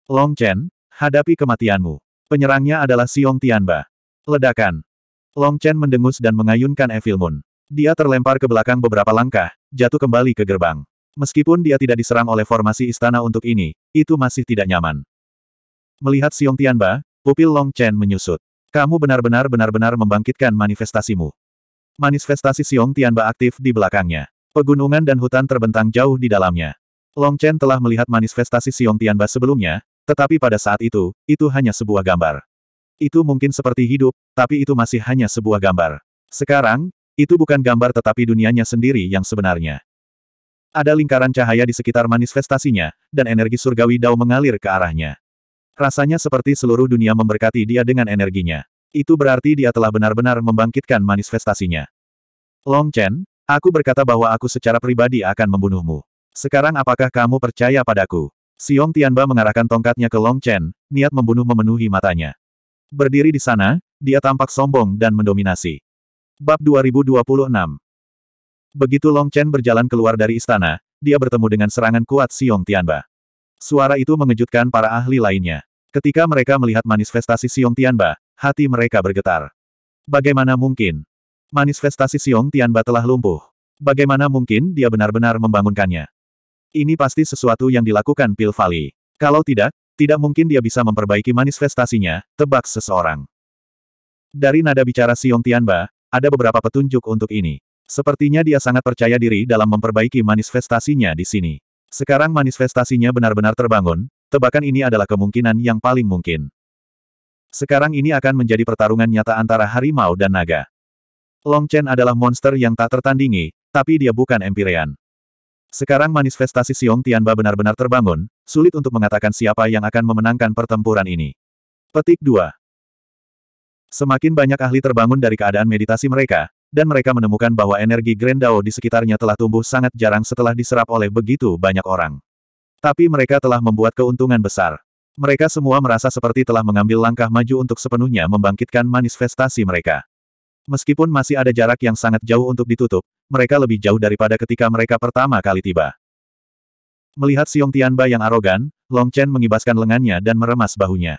Long Chen, hadapi kematianmu. Penyerangnya adalah Xiong Tianba. Ledakan. Long Chen mendengus dan mengayunkan Evil Moon. Dia terlempar ke belakang beberapa langkah, jatuh kembali ke gerbang. Meskipun dia tidak diserang oleh formasi istana untuk ini, itu masih tidak nyaman. Melihat Xiong Tianba, pupil Long Chen menyusut. Kamu benar-benar benar-benar membangkitkan manifestasimu. Manifestasi Xiong Tianba aktif di belakangnya. Pegunungan dan hutan terbentang jauh di dalamnya. Long Chen telah melihat manifestasi Xiong Tianba sebelumnya, tetapi pada saat itu, itu hanya sebuah gambar. Itu mungkin seperti hidup, tapi itu masih hanya sebuah gambar. Sekarang, itu bukan gambar tetapi dunianya sendiri yang sebenarnya. Ada lingkaran cahaya di sekitar manifestasinya, dan energi surgawi Dao mengalir ke arahnya. Rasanya seperti seluruh dunia memberkati dia dengan energinya. Itu berarti dia telah benar-benar membangkitkan manifestasinya. Long Chen, aku berkata bahwa aku secara pribadi akan membunuhmu. Sekarang apakah kamu percaya padaku? Siong Tianba mengarahkan tongkatnya ke Long Chen, niat membunuh memenuhi matanya. Berdiri di sana, dia tampak sombong dan mendominasi. Bab 2026 Begitu Long Chen berjalan keluar dari istana, dia bertemu dengan serangan kuat Siong Tianba. Suara itu mengejutkan para ahli lainnya. Ketika mereka melihat manifestasi Siong Tianba, hati mereka bergetar. Bagaimana mungkin? Manifestasi Siong Tianba telah lumpuh. Bagaimana mungkin dia benar-benar membangunkannya? Ini pasti sesuatu yang dilakukan Pil Valley. Kalau tidak, tidak mungkin dia bisa memperbaiki manifestasinya, tebak seseorang. Dari nada bicara Siong Tianba, ada beberapa petunjuk untuk ini. Sepertinya dia sangat percaya diri dalam memperbaiki manifestasinya di sini. Sekarang manifestasinya benar-benar terbangun, tebakan ini adalah kemungkinan yang paling mungkin. Sekarang ini akan menjadi pertarungan nyata antara harimau dan naga. Long Chen adalah monster yang tak tertandingi, tapi dia bukan Empyrean. Sekarang manifestasi Siung Tianba benar-benar terbangun, sulit untuk mengatakan siapa yang akan memenangkan pertempuran ini. Petik 2. Semakin banyak ahli terbangun dari keadaan meditasi mereka, dan mereka menemukan bahwa energi Grand Dao di sekitarnya telah tumbuh sangat jarang setelah diserap oleh begitu banyak orang. Tapi mereka telah membuat keuntungan besar. Mereka semua merasa seperti telah mengambil langkah maju untuk sepenuhnya membangkitkan manifestasi mereka. Meskipun masih ada jarak yang sangat jauh untuk ditutup, mereka lebih jauh daripada ketika mereka pertama kali tiba. Melihat Siong Tianba yang arogan, Long Chen mengibaskan lengannya dan meremas bahunya.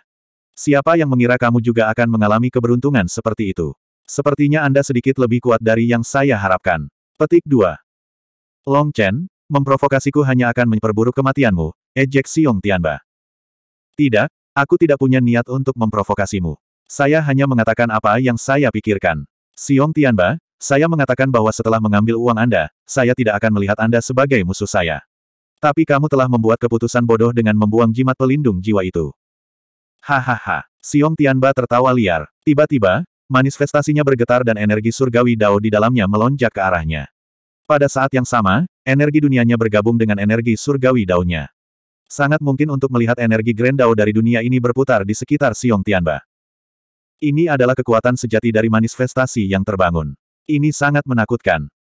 Siapa yang mengira kamu juga akan mengalami keberuntungan seperti itu? Sepertinya Anda sedikit lebih kuat dari yang saya harapkan. Petik 2. Long Chen, memprovokasiku hanya akan memperburuk kematianmu, ejek Siong Tianba. Tidak, aku tidak punya niat untuk memprovokasimu. Saya hanya mengatakan apa yang saya pikirkan. Xiong Tianba, saya mengatakan bahwa setelah mengambil uang Anda, saya tidak akan melihat Anda sebagai musuh saya. Tapi kamu telah membuat keputusan bodoh dengan membuang jimat pelindung jiwa itu. Hahaha, Xiong Tianba tertawa liar. Tiba-tiba, manifestasinya bergetar dan energi surgawi Dao di dalamnya melonjak ke arahnya. Pada saat yang sama, energi dunianya bergabung dengan energi surgawi Dao-nya. Sangat mungkin untuk melihat energi Grand Dao dari dunia ini berputar di sekitar Xiong Tianba. Ini adalah kekuatan sejati dari manifestasi yang terbangun. Ini sangat menakutkan.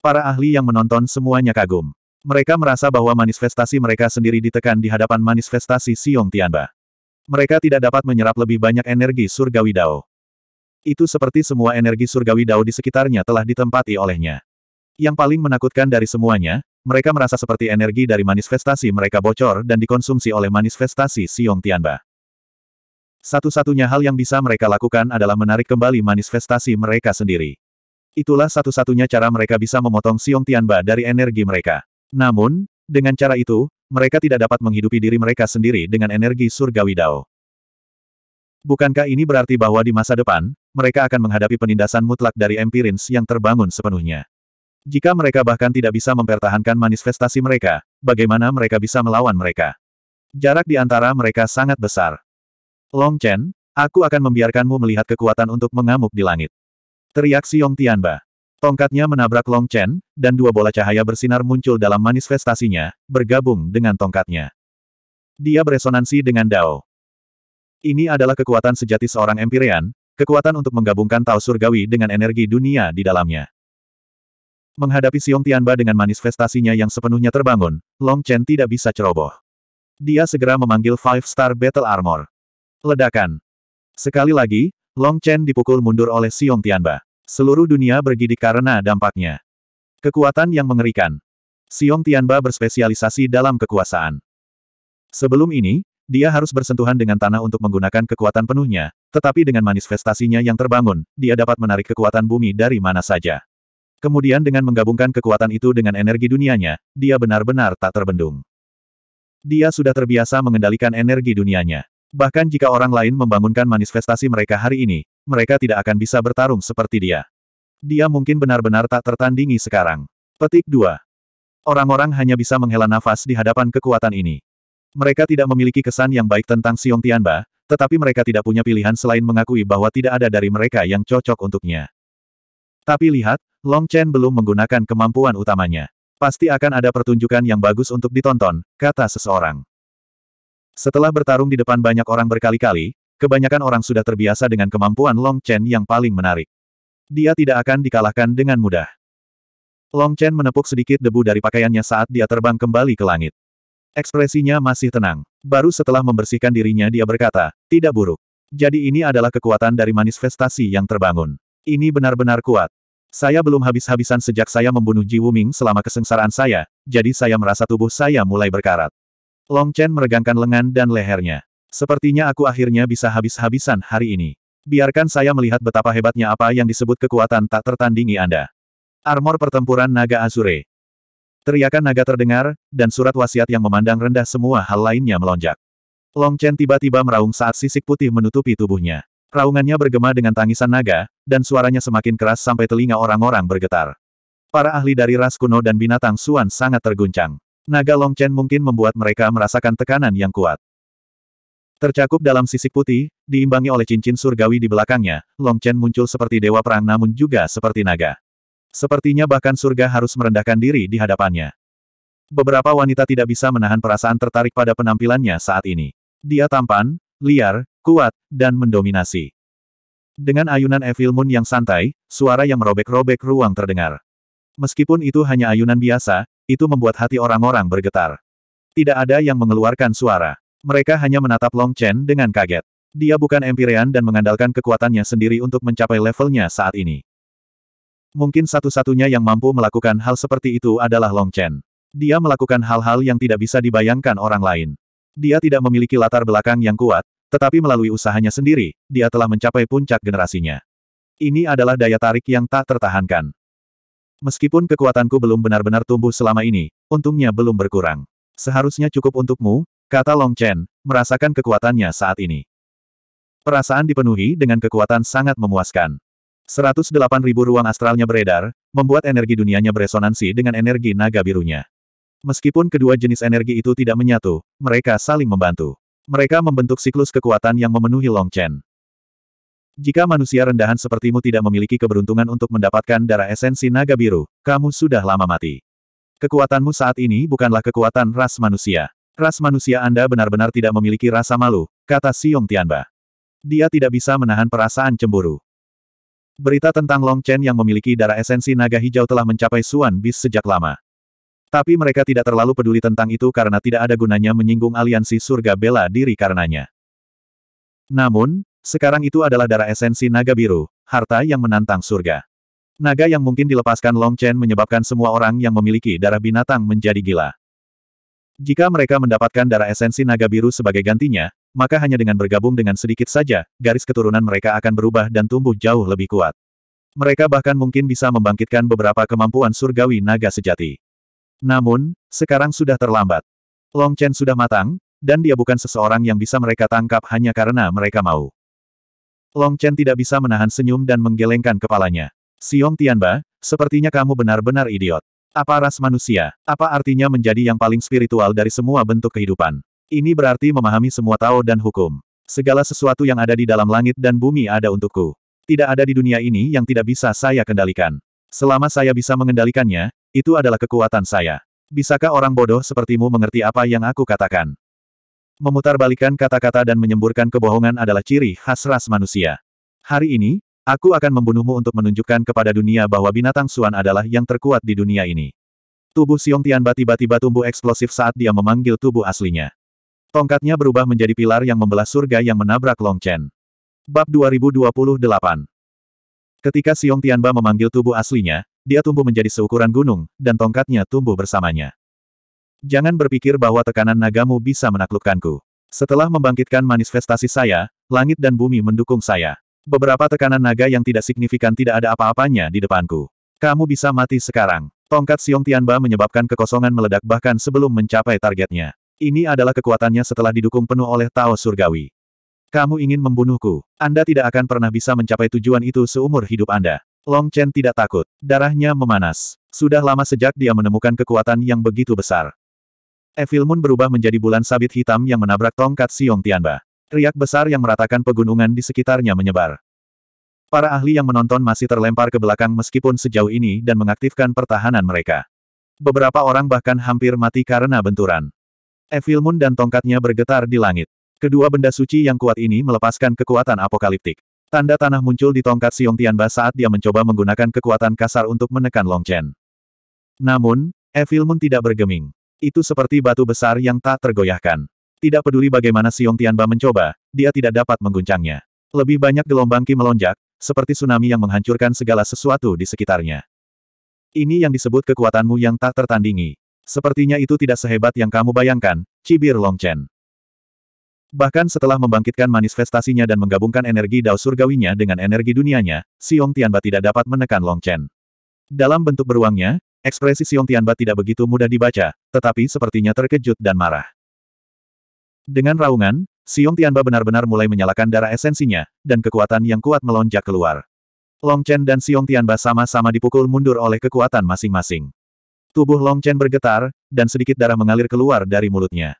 Para ahli yang menonton semuanya kagum. Mereka merasa bahwa manifestasi mereka sendiri ditekan di hadapan manifestasi Siong Tianba. Mereka tidak dapat menyerap lebih banyak energi surgawi Dao. Itu seperti semua energi surgawi Dao di sekitarnya telah ditempati olehnya. Yang paling menakutkan dari semuanya, mereka merasa seperti energi dari manifestasi mereka bocor dan dikonsumsi oleh manifestasi Siong Tianba. Satu-satunya hal yang bisa mereka lakukan adalah menarik kembali manifestasi mereka sendiri. Itulah satu-satunya cara mereka bisa memotong Siong Tianba dari energi mereka. Namun, dengan cara itu, mereka tidak dapat menghidupi diri mereka sendiri dengan energi surgawi Dao. Bukankah ini berarti bahwa di masa depan, mereka akan menghadapi penindasan mutlak dari empirins yang terbangun sepenuhnya? Jika mereka bahkan tidak bisa mempertahankan manifestasi mereka, bagaimana mereka bisa melawan mereka? Jarak di antara mereka sangat besar. Long Chen, aku akan membiarkanmu melihat kekuatan untuk mengamuk di langit. Teriak Xiong Tianba. Tongkatnya menabrak Long Chen, dan dua bola cahaya bersinar muncul dalam manifestasinya, bergabung dengan tongkatnya. Dia beresonansi dengan Dao. Ini adalah kekuatan sejati seorang Empyrean, kekuatan untuk menggabungkan Tao Surgawi dengan energi dunia di dalamnya. Menghadapi Xiong Tianba dengan manifestasinya yang sepenuhnya terbangun, Long Chen tidak bisa ceroboh. Dia segera memanggil Five Star Battle Armor. Ledakan. Sekali lagi, Long Chen dipukul mundur oleh Xiong Tianba. Seluruh dunia bergidik karena dampaknya. Kekuatan yang mengerikan. Xiong Tianba berspesialisasi dalam kekuasaan. Sebelum ini, dia harus bersentuhan dengan tanah untuk menggunakan kekuatan penuhnya, tetapi dengan manifestasinya yang terbangun, dia dapat menarik kekuatan bumi dari mana saja. Kemudian dengan menggabungkan kekuatan itu dengan energi dunianya, dia benar-benar tak terbendung. Dia sudah terbiasa mengendalikan energi dunianya. Bahkan jika orang lain membangunkan manifestasi mereka hari ini, mereka tidak akan bisa bertarung seperti dia. Dia mungkin benar-benar tak tertandingi sekarang. Petik 2. Orang-orang hanya bisa menghela nafas di hadapan kekuatan ini. Mereka tidak memiliki kesan yang baik tentang Siong Tianba, tetapi mereka tidak punya pilihan selain mengakui bahwa tidak ada dari mereka yang cocok untuknya. Tapi lihat, Long Chen belum menggunakan kemampuan utamanya. Pasti akan ada pertunjukan yang bagus untuk ditonton, kata seseorang. Setelah bertarung di depan banyak orang berkali-kali, kebanyakan orang sudah terbiasa dengan kemampuan Long Chen yang paling menarik. Dia tidak akan dikalahkan dengan mudah. Long Chen menepuk sedikit debu dari pakaiannya saat dia terbang kembali ke langit. Ekspresinya masih tenang. Baru setelah membersihkan dirinya dia berkata, tidak buruk. Jadi ini adalah kekuatan dari manifestasi yang terbangun. Ini benar-benar kuat. Saya belum habis-habisan sejak saya membunuh Ji Wuming selama kesengsaraan saya, jadi saya merasa tubuh saya mulai berkarat. Long Chen meregangkan lengan dan lehernya. Sepertinya aku akhirnya bisa habis-habisan hari ini. Biarkan saya melihat betapa hebatnya apa yang disebut kekuatan tak tertandingi Anda. Armor pertempuran Naga Azure. Teriakan naga terdengar, dan surat wasiat yang memandang rendah semua hal lainnya melonjak. Long Chen tiba-tiba meraung saat sisik putih menutupi tubuhnya. Raungannya bergema dengan tangisan naga, dan suaranya semakin keras sampai telinga orang-orang bergetar. Para ahli dari ras kuno dan binatang Suan sangat terguncang. Naga Long Chen mungkin membuat mereka merasakan tekanan yang kuat. Tercakup dalam sisik putih, diimbangi oleh cincin surgawi di belakangnya, Long Chen muncul seperti dewa perang namun juga seperti naga. Sepertinya bahkan surga harus merendahkan diri di hadapannya. Beberapa wanita tidak bisa menahan perasaan tertarik pada penampilannya saat ini. Dia tampan, liar, kuat, dan mendominasi. Dengan ayunan Evil Moon yang santai, suara yang merobek-robek ruang terdengar. Meskipun itu hanya ayunan biasa, itu membuat hati orang-orang bergetar. Tidak ada yang mengeluarkan suara. Mereka hanya menatap Long Chen dengan kaget. Dia bukan Empirean dan mengandalkan kekuatannya sendiri untuk mencapai levelnya saat ini. Mungkin satu-satunya yang mampu melakukan hal seperti itu adalah Long Chen. Dia melakukan hal-hal yang tidak bisa dibayangkan orang lain. Dia tidak memiliki latar belakang yang kuat, tetapi melalui usahanya sendiri, dia telah mencapai puncak generasinya. Ini adalah daya tarik yang tak tertahankan. Meskipun kekuatanku belum benar-benar tumbuh selama ini, untungnya belum berkurang. Seharusnya cukup untukmu, kata Long Chen, merasakan kekuatannya saat ini. Perasaan dipenuhi dengan kekuatan sangat memuaskan. 108.000 ruang astralnya beredar, membuat energi dunianya beresonansi dengan energi naga birunya. Meskipun kedua jenis energi itu tidak menyatu, mereka saling membantu. Mereka membentuk siklus kekuatan yang memenuhi Long Chen. Jika manusia rendahan sepertimu tidak memiliki keberuntungan untuk mendapatkan darah esensi naga biru, kamu sudah lama mati. Kekuatanmu saat ini bukanlah kekuatan ras manusia. Ras manusia Anda benar-benar tidak memiliki rasa malu, kata Siung Tianba. Dia tidak bisa menahan perasaan cemburu. Berita tentang Long Chen yang memiliki darah esensi naga hijau telah mencapai Suan Bis sejak lama. Tapi mereka tidak terlalu peduli tentang itu karena tidak ada gunanya menyinggung aliansi surga bela diri karenanya. Namun, sekarang itu adalah darah esensi naga biru, harta yang menantang surga. Naga yang mungkin dilepaskan Long Chen menyebabkan semua orang yang memiliki darah binatang menjadi gila. Jika mereka mendapatkan darah esensi naga biru sebagai gantinya, maka hanya dengan bergabung dengan sedikit saja, garis keturunan mereka akan berubah dan tumbuh jauh lebih kuat. Mereka bahkan mungkin bisa membangkitkan beberapa kemampuan surgawi naga sejati. Namun, sekarang sudah terlambat. Long Chen sudah matang, dan dia bukan seseorang yang bisa mereka tangkap hanya karena mereka mau. Long Chen tidak bisa menahan senyum dan menggelengkan kepalanya. Siong Tianba, sepertinya kamu benar-benar idiot. Apa ras manusia? Apa artinya menjadi yang paling spiritual dari semua bentuk kehidupan? Ini berarti memahami semua Tao dan hukum. Segala sesuatu yang ada di dalam langit dan bumi ada untukku. Tidak ada di dunia ini yang tidak bisa saya kendalikan. Selama saya bisa mengendalikannya, itu adalah kekuatan saya. Bisakah orang bodoh sepertimu mengerti apa yang aku katakan? Memutarbalikkan kata-kata dan menyemburkan kebohongan adalah ciri khas ras manusia. Hari ini, aku akan membunuhmu untuk menunjukkan kepada dunia bahwa binatang Suan adalah yang terkuat di dunia ini. Tubuh Siong Tianba tiba-tiba tumbuh eksplosif saat dia memanggil tubuh aslinya. Tongkatnya berubah menjadi pilar yang membelah surga yang menabrak Long Chen. Bab 2028 Ketika Siong Tianba memanggil tubuh aslinya, dia tumbuh menjadi seukuran gunung, dan tongkatnya tumbuh bersamanya. Jangan berpikir bahwa tekanan nagamu bisa menaklukkanku. Setelah membangkitkan manifestasi saya, langit dan bumi mendukung saya. Beberapa tekanan naga yang tidak signifikan tidak ada apa-apanya di depanku. Kamu bisa mati sekarang. Tongkat Siong Tianba menyebabkan kekosongan meledak bahkan sebelum mencapai targetnya. Ini adalah kekuatannya setelah didukung penuh oleh Tao Surgawi. Kamu ingin membunuhku. Anda tidak akan pernah bisa mencapai tujuan itu seumur hidup Anda. Long Chen tidak takut. Darahnya memanas. Sudah lama sejak dia menemukan kekuatan yang begitu besar. Evil Moon berubah menjadi bulan sabit hitam yang menabrak tongkat Siong Tianba. Riak besar yang meratakan pegunungan di sekitarnya menyebar. Para ahli yang menonton masih terlempar ke belakang meskipun sejauh ini dan mengaktifkan pertahanan mereka. Beberapa orang bahkan hampir mati karena benturan. Evil Moon dan tongkatnya bergetar di langit. Kedua benda suci yang kuat ini melepaskan kekuatan apokaliptik. Tanda tanah muncul di tongkat Siong Tianba saat dia mencoba menggunakan kekuatan kasar untuk menekan Long Chen. Namun, Evil Moon tidak bergeming. Itu seperti batu besar yang tak tergoyahkan. Tidak peduli bagaimana Siong Tianba mencoba, dia tidak dapat mengguncangnya. Lebih banyak gelombang Ki melonjak, seperti tsunami yang menghancurkan segala sesuatu di sekitarnya. Ini yang disebut kekuatanmu yang tak tertandingi. Sepertinya itu tidak sehebat yang kamu bayangkan, cibir Longchen. Bahkan setelah membangkitkan manifestasinya dan menggabungkan energi dao surgawinya dengan energi dunianya, Siong Tianba tidak dapat menekan Long Chen. Dalam bentuk beruangnya, Ekspresi Xiong Tianba tidak begitu mudah dibaca, tetapi sepertinya terkejut dan marah. Dengan raungan, Xiong Tianba benar-benar mulai menyalakan darah esensinya, dan kekuatan yang kuat melonjak keluar. Long Chen dan Xiong Tianba sama-sama dipukul mundur oleh kekuatan masing-masing. Tubuh Long Chen bergetar, dan sedikit darah mengalir keluar dari mulutnya.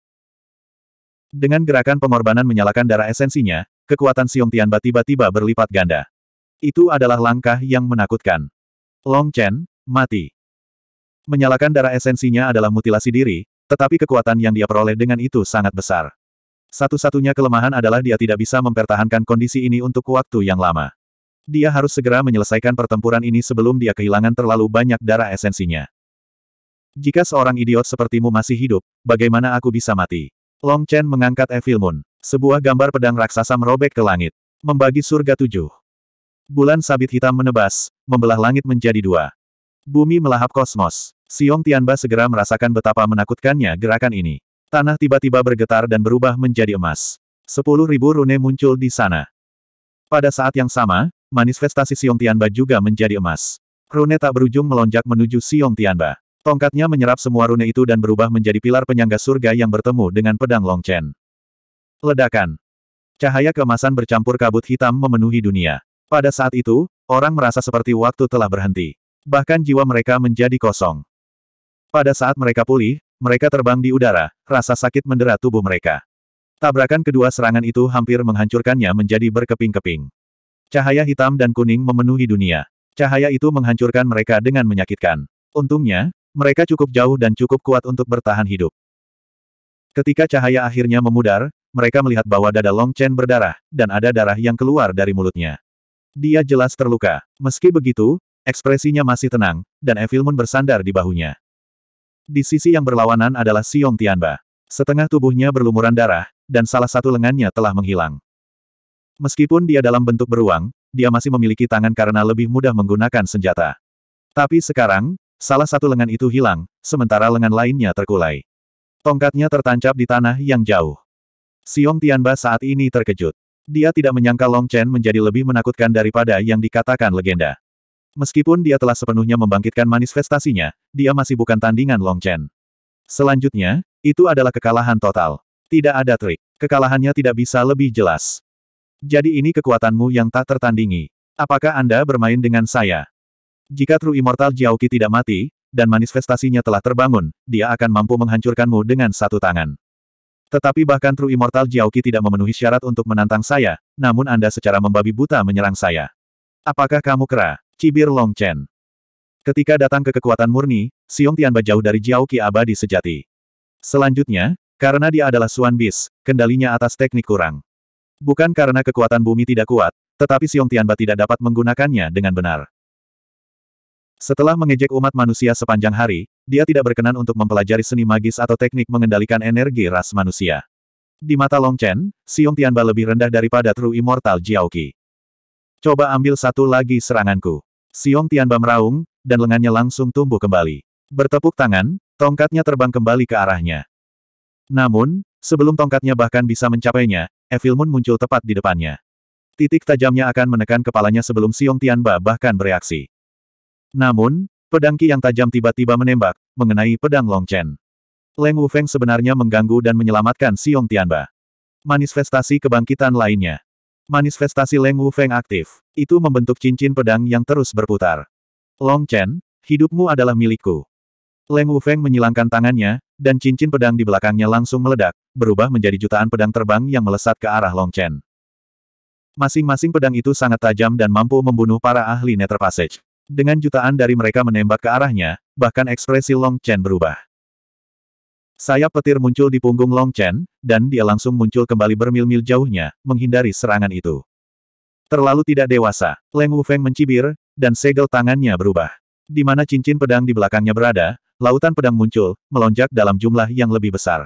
Dengan gerakan pengorbanan menyalakan darah esensinya, kekuatan Xiong Tianba tiba-tiba berlipat ganda. Itu adalah langkah yang menakutkan. Long Chen, mati. Menyalakan darah esensinya adalah mutilasi diri, tetapi kekuatan yang dia peroleh dengan itu sangat besar. Satu-satunya kelemahan adalah dia tidak bisa mempertahankan kondisi ini untuk waktu yang lama. Dia harus segera menyelesaikan pertempuran ini sebelum dia kehilangan terlalu banyak darah esensinya. Jika seorang idiot sepertimu masih hidup, bagaimana aku bisa mati? Long Chen mengangkat Evil Moon, sebuah gambar pedang raksasa merobek ke langit, membagi surga tujuh. Bulan sabit hitam menebas, membelah langit menjadi dua. Bumi melahap kosmos. Xiong Tianba segera merasakan betapa menakutkannya gerakan ini. Tanah tiba-tiba bergetar dan berubah menjadi emas. Sepuluh ribu rune muncul di sana. Pada saat yang sama, manifestasi Xiong Tianba juga menjadi emas. Rune tak berujung melonjak menuju Xiong Tianba. Tongkatnya menyerap semua rune itu dan berubah menjadi pilar penyangga surga yang bertemu dengan pedang Long Chen. Ledakan. Cahaya kemasan bercampur kabut hitam memenuhi dunia. Pada saat itu, orang merasa seperti waktu telah berhenti. Bahkan jiwa mereka menjadi kosong. Pada saat mereka pulih, mereka terbang di udara, rasa sakit mendera tubuh mereka. Tabrakan kedua serangan itu hampir menghancurkannya menjadi berkeping-keping. Cahaya hitam dan kuning memenuhi dunia. Cahaya itu menghancurkan mereka dengan menyakitkan. Untungnya, mereka cukup jauh dan cukup kuat untuk bertahan hidup. Ketika cahaya akhirnya memudar, mereka melihat bahwa dada Long Chen berdarah, dan ada darah yang keluar dari mulutnya. Dia jelas terluka. Meski begitu, ekspresinya masih tenang, dan Evil Moon bersandar di bahunya. Di sisi yang berlawanan adalah Siong Tianba. Setengah tubuhnya berlumuran darah, dan salah satu lengannya telah menghilang. Meskipun dia dalam bentuk beruang, dia masih memiliki tangan karena lebih mudah menggunakan senjata. Tapi sekarang, salah satu lengan itu hilang, sementara lengan lainnya terkulai. Tongkatnya tertancap di tanah yang jauh. Siong Tianba saat ini terkejut. Dia tidak menyangka Long Chen menjadi lebih menakutkan daripada yang dikatakan legenda. Meskipun dia telah sepenuhnya membangkitkan manifestasinya, dia masih bukan tandingan Long Chen. Selanjutnya, itu adalah kekalahan total. Tidak ada trik. Kekalahannya tidak bisa lebih jelas. Jadi ini kekuatanmu yang tak tertandingi. Apakah Anda bermain dengan saya? Jika True Immortal Jiaoqi tidak mati, dan manifestasinya telah terbangun, dia akan mampu menghancurkanmu dengan satu tangan. Tetapi bahkan True Immortal Jiaoqi tidak memenuhi syarat untuk menantang saya, namun Anda secara membabi buta menyerang saya. Apakah kamu kera? Cibir Long Chen. Ketika datang ke kekuatan murni, Siung Tianba jauh dari Jiao Qi abadi sejati. Selanjutnya, karena dia adalah Suan Bis, kendalinya atas teknik kurang. Bukan karena kekuatan bumi tidak kuat, tetapi Siung Tianba tidak dapat menggunakannya dengan benar. Setelah mengejek umat manusia sepanjang hari, dia tidak berkenan untuk mempelajari seni magis atau teknik mengendalikan energi ras manusia. Di mata Long Chen, Siung Tianba lebih rendah daripada True Immortal Jiao Qi. Coba ambil satu lagi seranganku. Siong Tianba meraung, dan lengannya langsung tumbuh kembali. Bertepuk tangan, tongkatnya terbang kembali ke arahnya. Namun, sebelum tongkatnya bahkan bisa mencapainya, Evil Moon muncul tepat di depannya. Titik tajamnya akan menekan kepalanya sebelum Siong Tianba bahkan bereaksi. Namun, pedang Ki yang tajam tiba-tiba menembak, mengenai pedang Long Chen. Leng Wu Feng sebenarnya mengganggu dan menyelamatkan Siong Tianba. Manifestasi kebangkitan lainnya. Manifestasi Leng Wu Feng aktif. Itu membentuk cincin pedang yang terus berputar. Long Chen, hidupmu adalah milikku. Leng Wu Feng menyilangkan tangannya, dan cincin pedang di belakangnya langsung meledak, berubah menjadi jutaan pedang terbang yang melesat ke arah Long Chen. Masing-masing pedang itu sangat tajam dan mampu membunuh para ahli Nether Passage. Dengan jutaan dari mereka menembak ke arahnya, bahkan ekspresi Long Chen berubah. Sayap petir muncul di punggung Long Chen, dan dia langsung muncul kembali bermil-mil jauhnya, menghindari serangan itu. Terlalu tidak dewasa, Leng Wufeng mencibir, dan segel tangannya berubah. Di mana cincin pedang di belakangnya berada, lautan pedang muncul, melonjak dalam jumlah yang lebih besar.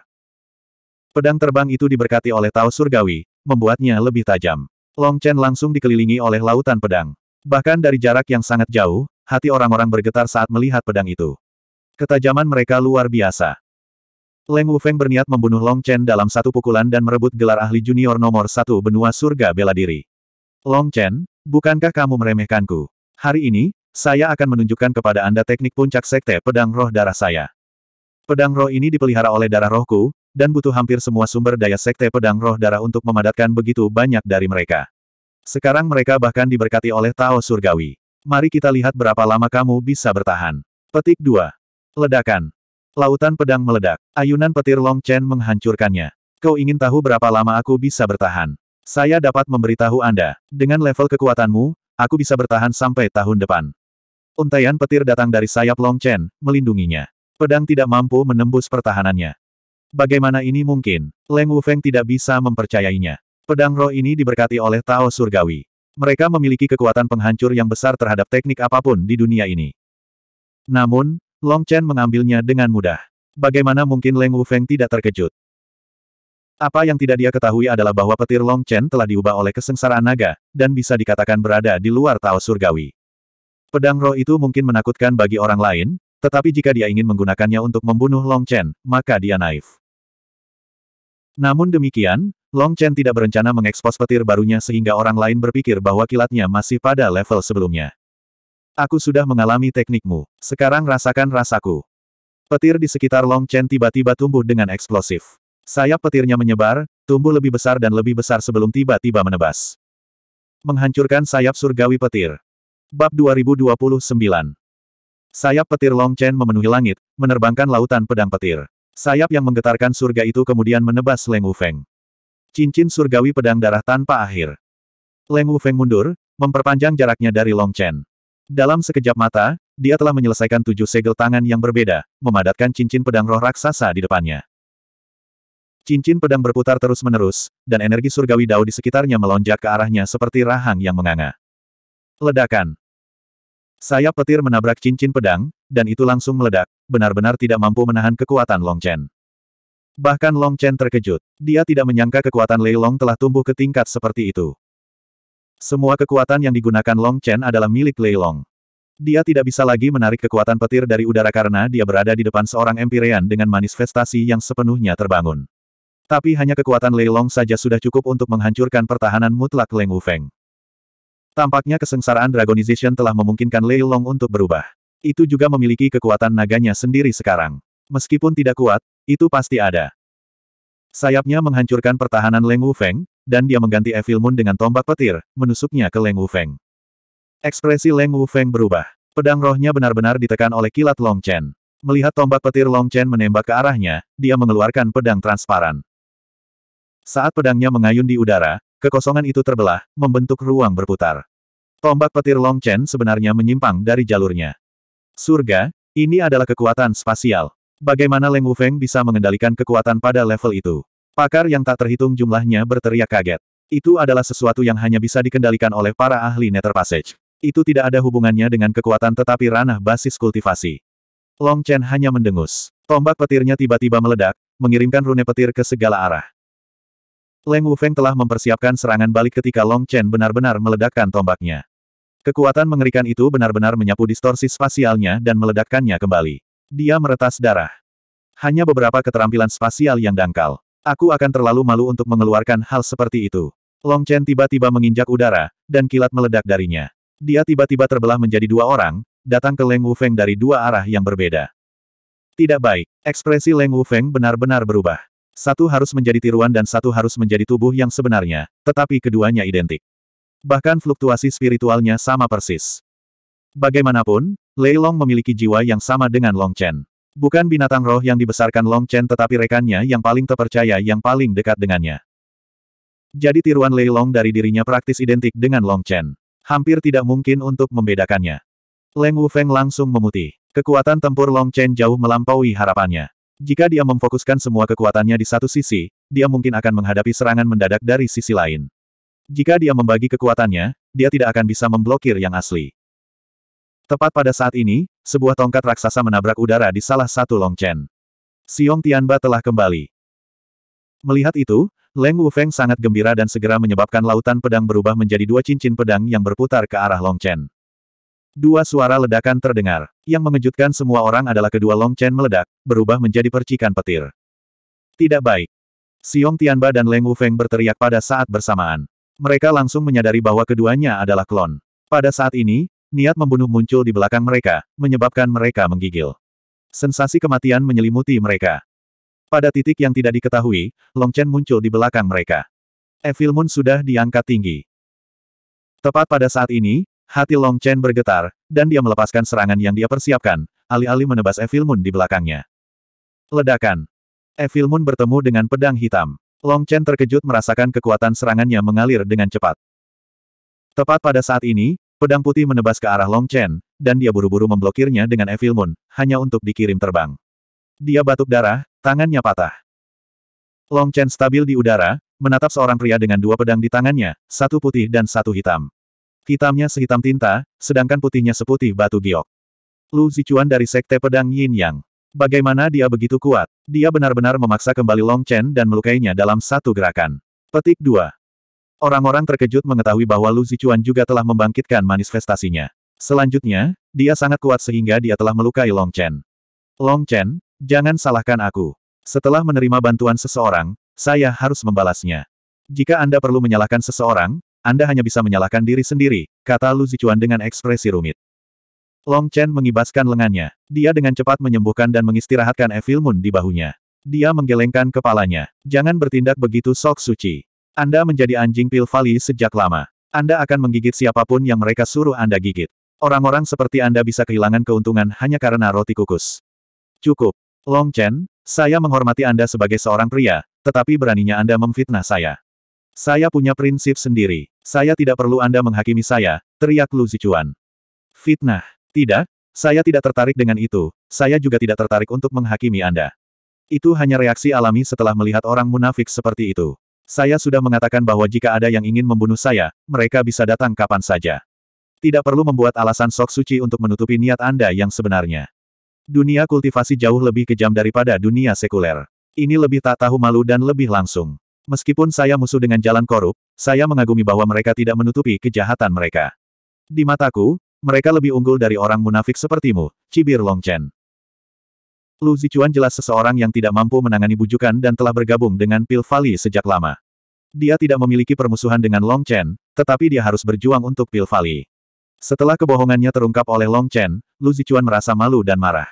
Pedang terbang itu diberkati oleh Tao Surgawi, membuatnya lebih tajam. Long Chen langsung dikelilingi oleh lautan pedang. Bahkan dari jarak yang sangat jauh, hati orang-orang bergetar saat melihat pedang itu. Ketajaman mereka luar biasa. Leng Wufeng berniat membunuh Long Chen dalam satu pukulan dan merebut gelar ahli junior nomor satu benua surga bela diri. Long Chen, bukankah kamu meremehkanku? Hari ini, saya akan menunjukkan kepada Anda teknik puncak sekte pedang roh darah saya. Pedang roh ini dipelihara oleh darah rohku, dan butuh hampir semua sumber daya sekte pedang roh darah untuk memadatkan begitu banyak dari mereka. Sekarang mereka bahkan diberkati oleh Tao Surgawi. Mari kita lihat berapa lama kamu bisa bertahan. Petik 2. Ledakan. Lautan pedang meledak. Ayunan petir Long Chen menghancurkannya. Kau ingin tahu berapa lama aku bisa bertahan? Saya dapat memberitahu Anda. Dengan level kekuatanmu, aku bisa bertahan sampai tahun depan. Untaian petir datang dari sayap Long Chen, melindunginya. Pedang tidak mampu menembus pertahanannya. Bagaimana ini mungkin? Leng Wufeng tidak bisa mempercayainya. Pedang roh ini diberkati oleh Tao Surgawi. Mereka memiliki kekuatan penghancur yang besar terhadap teknik apapun di dunia ini. Namun, Long Chen mengambilnya dengan mudah. Bagaimana mungkin Leng Wu Feng tidak terkejut? Apa yang tidak dia ketahui adalah bahwa petir Long Chen telah diubah oleh kesengsaraan naga, dan bisa dikatakan berada di luar Tao Surgawi. Pedang roh itu mungkin menakutkan bagi orang lain, tetapi jika dia ingin menggunakannya untuk membunuh Long Chen, maka dia naif. Namun demikian, Long Chen tidak berencana mengekspos petir barunya sehingga orang lain berpikir bahwa kilatnya masih pada level sebelumnya aku sudah mengalami teknikmu. Sekarang rasakan rasaku. Petir di sekitar Long Chen tiba-tiba tumbuh dengan eksplosif. Sayap petirnya menyebar, tumbuh lebih besar dan lebih besar sebelum tiba-tiba menebas. Menghancurkan sayap surgawi petir. Bab 2029 Sayap petir Long Chen memenuhi langit, menerbangkan lautan pedang petir. Sayap yang menggetarkan surga itu kemudian menebas Leng Wufeng. Cincin surgawi pedang darah tanpa akhir. Leng Wufeng mundur, memperpanjang jaraknya dari Long Chen. Dalam sekejap mata, dia telah menyelesaikan tujuh segel tangan yang berbeda, memadatkan cincin pedang roh raksasa di depannya. Cincin pedang berputar terus-menerus, dan energi surgawi dao di sekitarnya melonjak ke arahnya seperti rahang yang menganga. Ledakan. Sayap petir menabrak cincin pedang, dan itu langsung meledak, benar-benar tidak mampu menahan kekuatan Long Chen. Bahkan Long Chen terkejut. Dia tidak menyangka kekuatan Lei Long telah tumbuh ke tingkat seperti itu. Semua kekuatan yang digunakan Long Chen adalah milik Lei Long. Dia tidak bisa lagi menarik kekuatan petir dari udara karena dia berada di depan seorang Empyrean dengan manifestasi yang sepenuhnya terbangun. Tapi hanya kekuatan Lei Long saja sudah cukup untuk menghancurkan pertahanan mutlak Leng Wufeng. Tampaknya kesengsaraan Dragonization telah memungkinkan Lei Long untuk berubah. Itu juga memiliki kekuatan naganya sendiri sekarang. Meskipun tidak kuat, itu pasti ada. Sayapnya menghancurkan pertahanan Leng Wufeng, dan dia mengganti Evil Moon dengan tombak petir, menusuknya ke Leng Wufeng. Ekspresi Leng Wufeng berubah. Pedang rohnya benar-benar ditekan oleh kilat Long Chen. Melihat tombak petir Long Chen menembak ke arahnya, dia mengeluarkan pedang transparan. Saat pedangnya mengayun di udara, kekosongan itu terbelah, membentuk ruang berputar. Tombak petir Long Chen sebenarnya menyimpang dari jalurnya. Surga, ini adalah kekuatan spasial. Bagaimana Leng Wufeng bisa mengendalikan kekuatan pada level itu? Pakar yang tak terhitung jumlahnya berteriak kaget. Itu adalah sesuatu yang hanya bisa dikendalikan oleh para ahli Nether Passage. Itu tidak ada hubungannya dengan kekuatan tetapi ranah basis kultivasi. Long Chen hanya mendengus. Tombak petirnya tiba-tiba meledak, mengirimkan rune petir ke segala arah. Leng Wufeng telah mempersiapkan serangan balik ketika Long Chen benar-benar meledakkan tombaknya. Kekuatan mengerikan itu benar-benar menyapu distorsi spasialnya dan meledakkannya kembali. Dia meretas darah. Hanya beberapa keterampilan spasial yang dangkal. Aku akan terlalu malu untuk mengeluarkan hal seperti itu. Long Chen tiba-tiba menginjak udara, dan kilat meledak darinya. Dia tiba-tiba terbelah menjadi dua orang, datang ke Leng Wufeng dari dua arah yang berbeda. Tidak baik, ekspresi Leng Wufeng benar-benar berubah. Satu harus menjadi tiruan dan satu harus menjadi tubuh yang sebenarnya, tetapi keduanya identik. Bahkan fluktuasi spiritualnya sama persis. Bagaimanapun, Lei Long memiliki jiwa yang sama dengan Long Chen. Bukan binatang roh yang dibesarkan Long Chen tetapi rekannya yang paling terpercaya yang paling dekat dengannya. Jadi tiruan Lei Long dari dirinya praktis identik dengan Long Chen. Hampir tidak mungkin untuk membedakannya. Leng Wufeng langsung memutih. Kekuatan tempur Long Chen jauh melampaui harapannya. Jika dia memfokuskan semua kekuatannya di satu sisi, dia mungkin akan menghadapi serangan mendadak dari sisi lain. Jika dia membagi kekuatannya, dia tidak akan bisa memblokir yang asli. Tepat pada saat ini, sebuah tongkat raksasa menabrak udara di salah satu Longchen. Siong Tianba telah kembali. Melihat itu, Leng Wufeng sangat gembira dan segera menyebabkan lautan pedang berubah menjadi dua cincin pedang yang berputar ke arah Longchen. Dua suara ledakan terdengar. Yang mengejutkan semua orang adalah kedua Longchen meledak, berubah menjadi percikan petir. Tidak baik. Siong Tianba dan Leng Wufeng berteriak pada saat bersamaan. Mereka langsung menyadari bahwa keduanya adalah klon. Pada saat ini, niat membunuh muncul di belakang mereka, menyebabkan mereka menggigil. Sensasi kematian menyelimuti mereka. Pada titik yang tidak diketahui, Long Chen muncul di belakang mereka. Evil Moon sudah diangkat tinggi. Tepat pada saat ini, hati Long Chen bergetar, dan dia melepaskan serangan yang dia persiapkan, alih-alih menebas Evil Moon di belakangnya. Ledakan. Evil Moon bertemu dengan pedang hitam. Long Chen terkejut merasakan kekuatan serangannya mengalir dengan cepat. Tepat pada saat ini, Pedang putih menebas ke arah Long Chen, dan dia buru-buru memblokirnya dengan Evil Moon, hanya untuk dikirim terbang. Dia batuk darah, tangannya patah. Long Chen stabil di udara, menatap seorang pria dengan dua pedang di tangannya, satu putih dan satu hitam. Hitamnya sehitam tinta, sedangkan putihnya seputih batu giok. Lu Zichuan dari Sekte Pedang Yin Yang. Bagaimana dia begitu kuat? Dia benar-benar memaksa kembali Long Chen dan melukainya dalam satu gerakan. Petik 2. Orang-orang terkejut mengetahui bahwa Lu Zichuan juga telah membangkitkan manifestasinya. Selanjutnya, dia sangat kuat sehingga dia telah melukai Long Chen. Long Chen, jangan salahkan aku. Setelah menerima bantuan seseorang, saya harus membalasnya. Jika Anda perlu menyalahkan seseorang, Anda hanya bisa menyalahkan diri sendiri, kata Lu Zichuan dengan ekspresi rumit. Long Chen mengibaskan lengannya. Dia dengan cepat menyembuhkan dan mengistirahatkan Evil Moon di bahunya. Dia menggelengkan kepalanya. Jangan bertindak begitu sok suci. Anda menjadi anjing pil vali sejak lama. Anda akan menggigit siapapun yang mereka suruh Anda gigit. Orang-orang seperti Anda bisa kehilangan keuntungan hanya karena roti kukus. Cukup. Long Chen, saya menghormati Anda sebagai seorang pria, tetapi beraninya Anda memfitnah saya. Saya punya prinsip sendiri. Saya tidak perlu Anda menghakimi saya, teriak Lu Zichuan. Fitnah. Tidak, saya tidak tertarik dengan itu, saya juga tidak tertarik untuk menghakimi Anda. Itu hanya reaksi alami setelah melihat orang munafik seperti itu. Saya sudah mengatakan bahwa jika ada yang ingin membunuh saya, mereka bisa datang kapan saja. Tidak perlu membuat alasan sok suci untuk menutupi niat Anda yang sebenarnya. Dunia kultivasi jauh lebih kejam daripada dunia sekuler. Ini lebih tak tahu malu dan lebih langsung. Meskipun saya musuh dengan jalan korup, saya mengagumi bahwa mereka tidak menutupi kejahatan mereka. Di mataku, mereka lebih unggul dari orang munafik sepertimu, cibir Long Chen. Lu Zichuan jelas seseorang yang tidak mampu menangani bujukan dan telah bergabung dengan Pil Valley sejak lama. Dia tidak memiliki permusuhan dengan Long Chen, tetapi dia harus berjuang untuk Pil Valley. Setelah kebohongannya terungkap oleh Long Chen, Lu Zichuan merasa malu dan marah.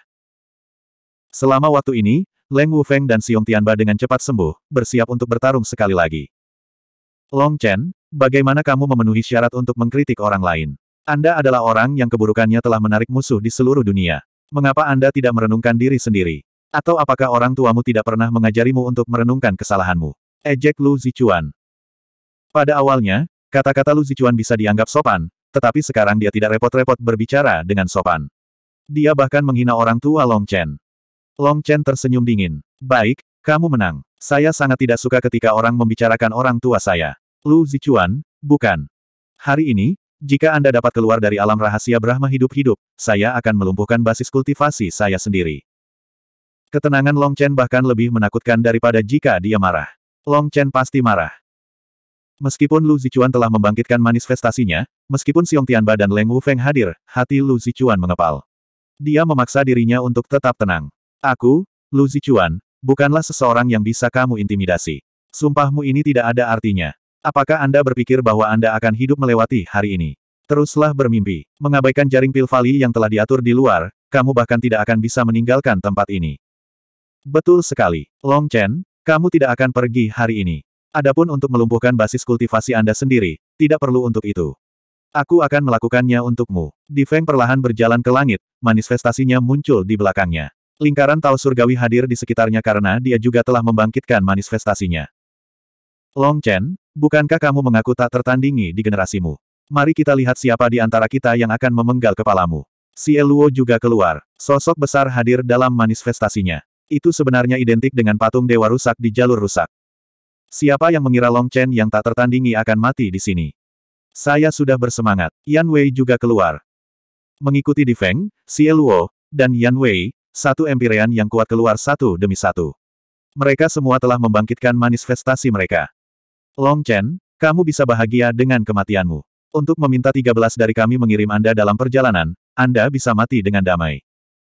Selama waktu ini, Leng Wu Feng dan Xiong Tianba dengan cepat sembuh, bersiap untuk bertarung sekali lagi. Long Chen, bagaimana kamu memenuhi syarat untuk mengkritik orang lain? Anda adalah orang yang keburukannya telah menarik musuh di seluruh dunia. Mengapa Anda tidak merenungkan diri sendiri? Atau apakah orang tuamu tidak pernah mengajarimu untuk merenungkan kesalahanmu? Ejek Lu Zichuan. Pada awalnya, kata-kata Lu Zichuan bisa dianggap sopan, tetapi sekarang dia tidak repot-repot berbicara dengan sopan. Dia bahkan menghina orang tua Long Chen. Long Chen tersenyum dingin. Baik, kamu menang. Saya sangat tidak suka ketika orang membicarakan orang tua saya. Lu Zichuan, bukan. Hari ini, jika Anda dapat keluar dari alam rahasia Brahma hidup-hidup, saya akan melumpuhkan basis kultivasi saya sendiri. Ketenangan Long Chen bahkan lebih menakutkan daripada jika dia marah. Long Chen pasti marah. Meskipun Lu Zichuan telah membangkitkan manifestasinya, meskipun Xiong Tianba dan Leng Wufeng hadir, hati Lu Zichuan mengepal. Dia memaksa dirinya untuk tetap tenang. Aku, Lu Zichuan, bukanlah seseorang yang bisa kamu intimidasi. Sumpahmu ini tidak ada artinya. Apakah Anda berpikir bahwa Anda akan hidup melewati hari ini? Teruslah bermimpi. Mengabaikan jaring pil vali yang telah diatur di luar, kamu bahkan tidak akan bisa meninggalkan tempat ini. Betul sekali. Long Chen, kamu tidak akan pergi hari ini. Adapun untuk melumpuhkan basis kultivasi Anda sendiri, tidak perlu untuk itu. Aku akan melakukannya untukmu. Di Feng perlahan berjalan ke langit, manifestasinya muncul di belakangnya. Lingkaran Tao Surgawi hadir di sekitarnya karena dia juga telah membangkitkan manifestasinya. Long Chen, Bukankah kamu mengaku tak tertandingi di generasimu? Mari kita lihat siapa di antara kita yang akan memenggal kepalamu. Si Eluo juga keluar. Sosok besar hadir dalam manifestasinya. Itu sebenarnya identik dengan patung dewa rusak di jalur rusak. Siapa yang mengira Long Chen yang tak tertandingi akan mati di sini? Saya sudah bersemangat. Yan Wei juga keluar. Mengikuti di Feng, Si Eluo, dan Yan Wei, satu empirean yang kuat keluar satu demi satu. Mereka semua telah membangkitkan manifestasi mereka. Long Chen, kamu bisa bahagia dengan kematianmu. Untuk meminta 13 dari kami mengirim Anda dalam perjalanan, Anda bisa mati dengan damai.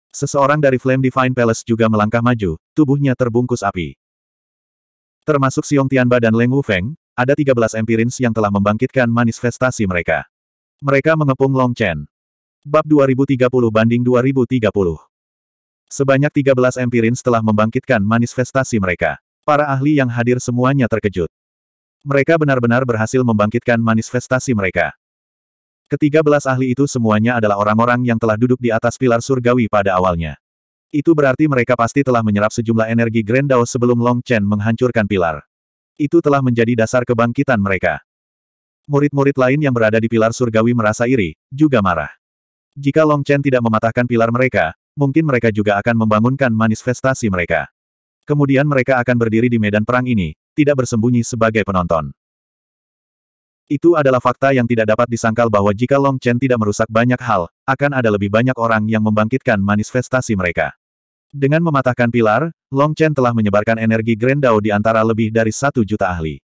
Seseorang dari Flame Divine Palace juga melangkah maju, tubuhnya terbungkus api. Termasuk Xiong Tianba dan Leng Wu Feng, ada 13 empirins yang telah membangkitkan manifestasi mereka. Mereka mengepung Long Chen. Bab 2030 banding 2030. Sebanyak 13 empirins telah membangkitkan manifestasi mereka. Para ahli yang hadir semuanya terkejut. Mereka benar-benar berhasil membangkitkan manifestasi mereka. Ketiga belas ahli itu semuanya adalah orang-orang yang telah duduk di atas pilar surgawi pada awalnya. Itu berarti mereka pasti telah menyerap sejumlah energi Grand Dao sebelum Long Chen menghancurkan pilar. Itu telah menjadi dasar kebangkitan mereka. Murid-murid lain yang berada di pilar surgawi merasa iri, juga marah. Jika Long Chen tidak mematahkan pilar mereka, mungkin mereka juga akan membangunkan manifestasi mereka. Kemudian mereka akan berdiri di medan perang ini, tidak bersembunyi sebagai penonton. Itu adalah fakta yang tidak dapat disangkal bahwa jika Long Chen tidak merusak banyak hal, akan ada lebih banyak orang yang membangkitkan manifestasi mereka. Dengan mematahkan pilar, Long Chen telah menyebarkan energi Grand Dao di antara lebih dari satu juta ahli.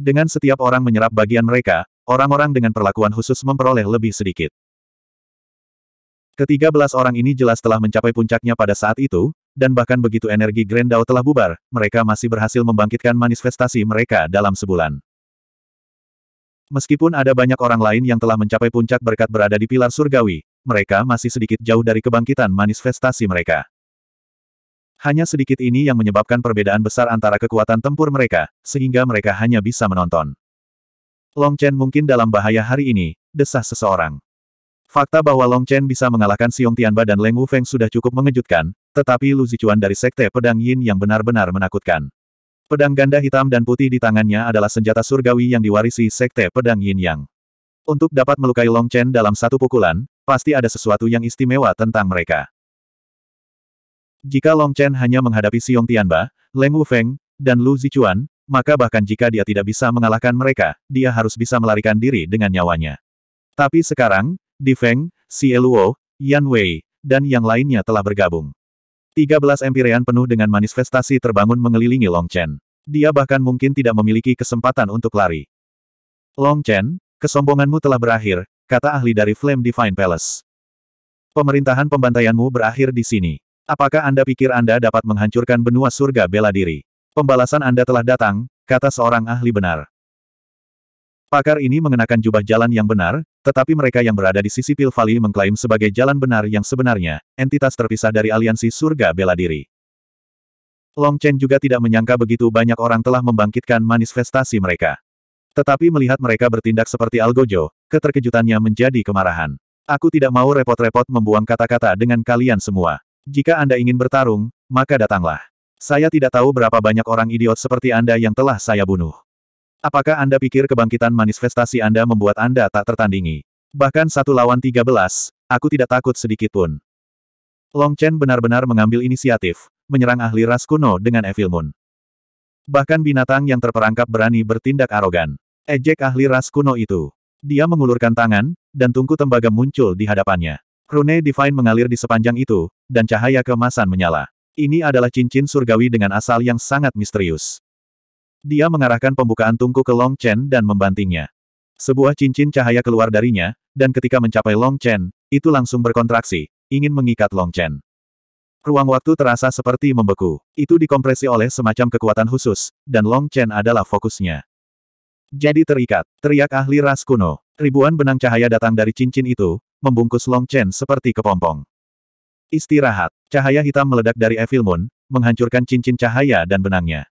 Dengan setiap orang menyerap bagian mereka, orang-orang dengan perlakuan khusus memperoleh lebih sedikit. Ketiga belas orang ini jelas telah mencapai puncaknya pada saat itu, dan bahkan begitu energi Grand Dao telah bubar, mereka masih berhasil membangkitkan manifestasi mereka dalam sebulan. Meskipun ada banyak orang lain yang telah mencapai puncak berkat berada di pilar surgawi, mereka masih sedikit jauh dari kebangkitan manifestasi mereka. Hanya sedikit ini yang menyebabkan perbedaan besar antara kekuatan tempur mereka, sehingga mereka hanya bisa menonton. Long Chen mungkin dalam bahaya hari ini, desah seseorang. Fakta bahwa Long Chen bisa mengalahkan Xiong Tianba dan Leng Feng sudah cukup mengejutkan, tetapi Lu Zicuan dari Sekte Pedang Yin yang benar-benar menakutkan. Pedang ganda hitam dan putih di tangannya adalah senjata surgawi yang diwarisi Sekte Pedang Yin Yang. Untuk dapat melukai Long Chen dalam satu pukulan, pasti ada sesuatu yang istimewa tentang mereka. Jika Long Chen hanya menghadapi Xiong Tianba, Leng Feng, dan Lu Zicuan, maka bahkan jika dia tidak bisa mengalahkan mereka, dia harus bisa melarikan diri dengan nyawanya. Tapi sekarang, di Feng, Si Luo, Yan Wei, dan yang lainnya telah bergabung. 13 empirean penuh dengan manifestasi terbangun mengelilingi Long Chen. Dia bahkan mungkin tidak memiliki kesempatan untuk lari. Long Chen, kesombonganmu telah berakhir, kata ahli dari Flame Divine Palace. Pemerintahan pembantaianmu berakhir di sini. Apakah Anda pikir Anda dapat menghancurkan benua surga bela diri? Pembalasan Anda telah datang, kata seorang ahli benar. Pakar ini mengenakan jubah jalan yang benar, tetapi mereka yang berada di sisi Pil Valley mengklaim sebagai jalan benar yang sebenarnya, entitas terpisah dari aliansi surga bela diri. Long Chen juga tidak menyangka begitu banyak orang telah membangkitkan manifestasi mereka. Tetapi melihat mereka bertindak seperti Algojo, keterkejutannya menjadi kemarahan. Aku tidak mau repot-repot membuang kata-kata dengan kalian semua. Jika Anda ingin bertarung, maka datanglah. Saya tidak tahu berapa banyak orang idiot seperti Anda yang telah saya bunuh. Apakah Anda pikir kebangkitan manifestasi Anda membuat Anda tak tertandingi? Bahkan satu lawan tiga belas, aku tidak takut sedikit pun. Long Chen benar-benar mengambil inisiatif, menyerang ahli ras kuno dengan Evil Moon. Bahkan binatang yang terperangkap berani bertindak arogan. Ejek ahli ras kuno itu. Dia mengulurkan tangan, dan tungku tembaga muncul di hadapannya. Rune Divine mengalir di sepanjang itu, dan cahaya kemasan menyala. Ini adalah cincin surgawi dengan asal yang sangat misterius. Dia mengarahkan pembukaan tungku ke Long Chen dan membantingnya. Sebuah cincin cahaya keluar darinya, dan ketika mencapai Long Chen, itu langsung berkontraksi, ingin mengikat Long Chen. Ruang waktu terasa seperti membeku. Itu dikompresi oleh semacam kekuatan khusus, dan Long Chen adalah fokusnya. Jadi terikat, teriak ahli ras kuno. Ribuan benang cahaya datang dari cincin itu, membungkus Long Chen seperti kepompong. Istirahat. Cahaya hitam meledak dari Evil Moon, menghancurkan cincin cahaya dan benangnya.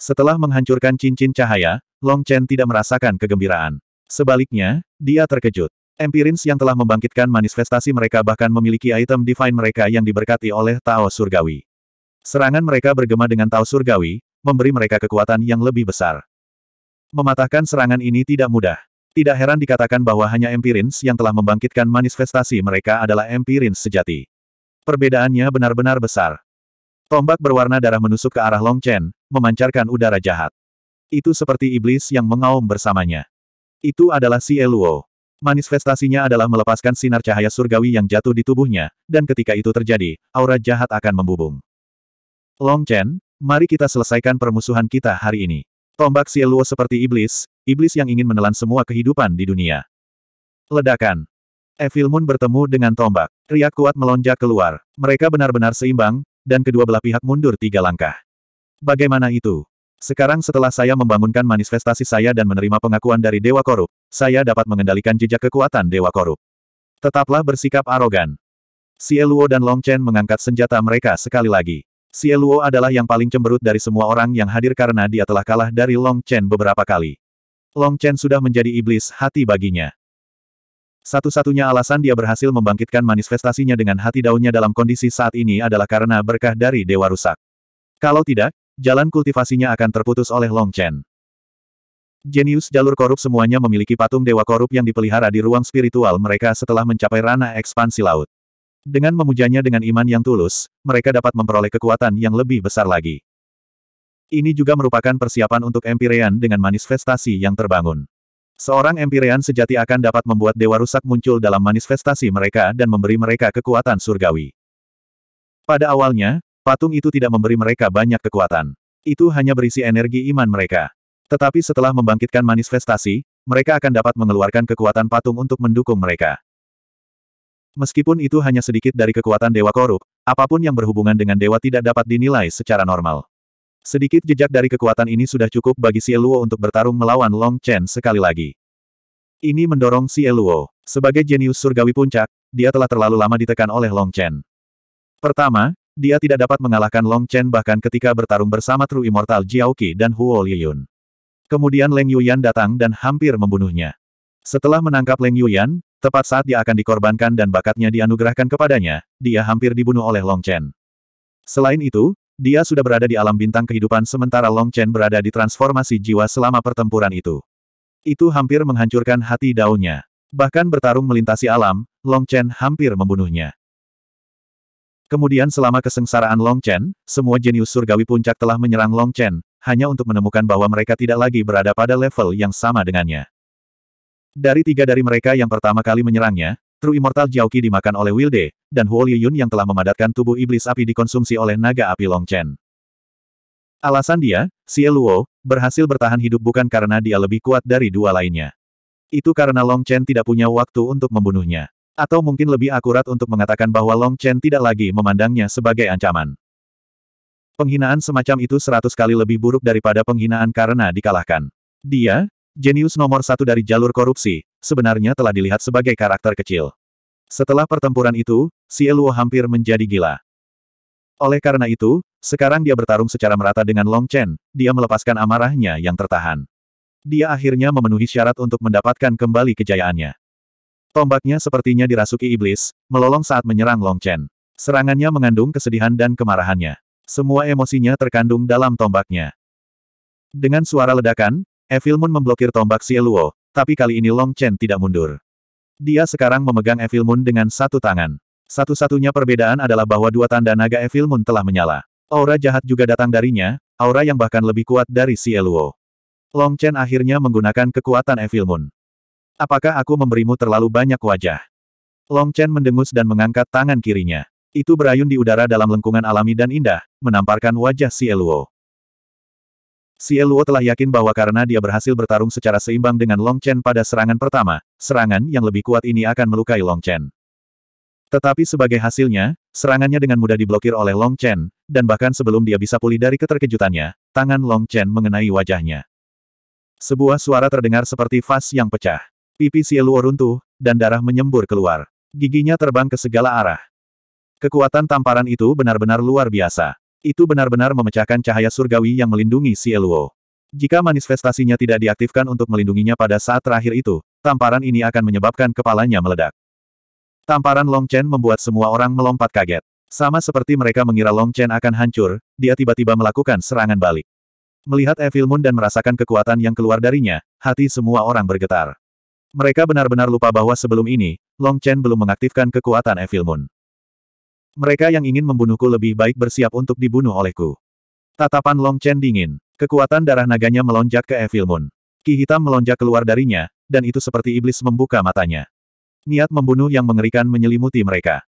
Setelah menghancurkan cincin cahaya, Long Chen tidak merasakan kegembiraan. Sebaliknya, dia terkejut. Empirins yang telah membangkitkan manifestasi mereka bahkan memiliki item divine mereka yang diberkati oleh Tao Surgawi. Serangan mereka bergema dengan Tao Surgawi, memberi mereka kekuatan yang lebih besar. Mematahkan serangan ini tidak mudah. Tidak heran dikatakan bahwa hanya Empirins yang telah membangkitkan manifestasi mereka adalah Empirins sejati. Perbedaannya benar-benar besar. Tombak berwarna darah menusuk ke arah Long Chen, memancarkan udara jahat. Itu seperti iblis yang mengaum bersamanya. Itu adalah si Eluo. Manifestasinya adalah melepaskan sinar cahaya surgawi yang jatuh di tubuhnya, dan ketika itu terjadi, aura jahat akan membubung. Long Chen, mari kita selesaikan permusuhan kita hari ini. Tombak si Eluo seperti iblis, iblis yang ingin menelan semua kehidupan di dunia. Ledakan. Evil Moon bertemu dengan tombak. Riak kuat melonjak keluar. Mereka benar-benar seimbang, dan kedua belah pihak mundur tiga langkah. Bagaimana itu? Sekarang setelah saya membangunkan manifestasi saya dan menerima pengakuan dari Dewa Korup, saya dapat mengendalikan jejak kekuatan Dewa Korup. Tetaplah bersikap arogan. Sieluo dan Long Chen mengangkat senjata mereka sekali lagi. Sieluo adalah yang paling cemberut dari semua orang yang hadir karena dia telah kalah dari Long Chen beberapa kali. Long Chen sudah menjadi iblis hati baginya. Satu-satunya alasan dia berhasil membangkitkan manifestasinya dengan hati daunnya dalam kondisi saat ini adalah karena berkah dari Dewa Rusak. Kalau tidak, jalan kultivasinya akan terputus oleh Long Chen. Jenius jalur korup semuanya memiliki patung Dewa Korup yang dipelihara di ruang spiritual mereka setelah mencapai ranah ekspansi laut. Dengan memujanya dengan iman yang tulus, mereka dapat memperoleh kekuatan yang lebih besar lagi. Ini juga merupakan persiapan untuk Empirean dengan manifestasi yang terbangun. Seorang Empyrean sejati akan dapat membuat dewa rusak muncul dalam manifestasi mereka dan memberi mereka kekuatan surgawi. Pada awalnya, patung itu tidak memberi mereka banyak kekuatan. Itu hanya berisi energi iman mereka. Tetapi setelah membangkitkan manifestasi, mereka akan dapat mengeluarkan kekuatan patung untuk mendukung mereka. Meskipun itu hanya sedikit dari kekuatan dewa korup, apapun yang berhubungan dengan dewa tidak dapat dinilai secara normal. Sedikit jejak dari kekuatan ini sudah cukup bagi Xie Luo untuk bertarung melawan Long Chen sekali lagi. Ini mendorong Xie Luo. Sebagai jenius surgawi puncak, dia telah terlalu lama ditekan oleh Long Chen. Pertama, dia tidak dapat mengalahkan Long Chen bahkan ketika bertarung bersama True Immortal Jiao Qi dan Huo Liyun. Kemudian Leng Yuyan datang dan hampir membunuhnya. Setelah menangkap Leng Yuyan, tepat saat dia akan dikorbankan dan bakatnya dianugerahkan kepadanya, dia hampir dibunuh oleh Long Chen. Selain itu, dia sudah berada di alam bintang kehidupan sementara Long Chen berada di transformasi jiwa selama pertempuran itu. Itu hampir menghancurkan hati daunnya. Bahkan bertarung melintasi alam, Long Chen hampir membunuhnya. Kemudian selama kesengsaraan Long Chen, semua jenius surgawi puncak telah menyerang Long Chen, hanya untuk menemukan bahwa mereka tidak lagi berada pada level yang sama dengannya. Dari tiga dari mereka yang pertama kali menyerangnya, True Immortal Jiaoqi dimakan oleh Wilde, dan Huo Liyun yang telah memadatkan tubuh iblis api dikonsumsi oleh naga api Long Chen. Alasan dia, Xie Luo, berhasil bertahan hidup bukan karena dia lebih kuat dari dua lainnya. Itu karena Long Chen tidak punya waktu untuk membunuhnya. Atau mungkin lebih akurat untuk mengatakan bahwa Long Chen tidak lagi memandangnya sebagai ancaman. Penghinaan semacam itu seratus kali lebih buruk daripada penghinaan karena dikalahkan. Dia, jenius nomor satu dari jalur korupsi, sebenarnya telah dilihat sebagai karakter kecil. Setelah pertempuran itu, Xie Luo hampir menjadi gila. Oleh karena itu, sekarang dia bertarung secara merata dengan Long Chen, dia melepaskan amarahnya yang tertahan. Dia akhirnya memenuhi syarat untuk mendapatkan kembali kejayaannya. Tombaknya sepertinya dirasuki iblis, melolong saat menyerang Long Chen. Serangannya mengandung kesedihan dan kemarahannya. Semua emosinya terkandung dalam tombaknya. Dengan suara ledakan, Evil Moon memblokir tombak Xie Luo, tapi kali ini Long Chen tidak mundur. Dia sekarang memegang Evil Moon dengan satu tangan. Satu-satunya perbedaan adalah bahwa dua tanda naga Evil Moon telah menyala. Aura jahat juga datang darinya, aura yang bahkan lebih kuat dari si Eluo. Long Chen akhirnya menggunakan kekuatan Evil Moon. Apakah aku memberimu terlalu banyak wajah? Long Chen mendengus dan mengangkat tangan kirinya. Itu berayun di udara dalam lengkungan alami dan indah, menamparkan wajah si Eluo. Si Luo telah yakin bahwa karena dia berhasil bertarung secara seimbang dengan Long Chen pada serangan pertama, serangan yang lebih kuat ini akan melukai Long Chen. Tetapi sebagai hasilnya, serangannya dengan mudah diblokir oleh Long Chen, dan bahkan sebelum dia bisa pulih dari keterkejutannya, tangan Long Chen mengenai wajahnya. Sebuah suara terdengar seperti vas yang pecah. Pipi si Luo runtuh, dan darah menyembur keluar. Giginya terbang ke segala arah. Kekuatan tamparan itu benar-benar luar biasa. Itu benar-benar memecahkan cahaya surgawi yang melindungi si Eluo. Jika manifestasinya tidak diaktifkan untuk melindunginya pada saat terakhir itu, tamparan ini akan menyebabkan kepalanya meledak. Tamparan Long Chen membuat semua orang melompat kaget. Sama seperti mereka mengira Long Chen akan hancur, dia tiba-tiba melakukan serangan balik. Melihat Evil Moon dan merasakan kekuatan yang keluar darinya, hati semua orang bergetar. Mereka benar-benar lupa bahwa sebelum ini, Long Chen belum mengaktifkan kekuatan Evil Moon. Mereka yang ingin membunuhku lebih baik bersiap untuk dibunuh olehku. Tatapan Long Chen dingin. Kekuatan darah naganya melonjak ke Evil Moon. Ki hitam melonjak keluar darinya, dan itu seperti iblis membuka matanya. Niat membunuh yang mengerikan menyelimuti mereka.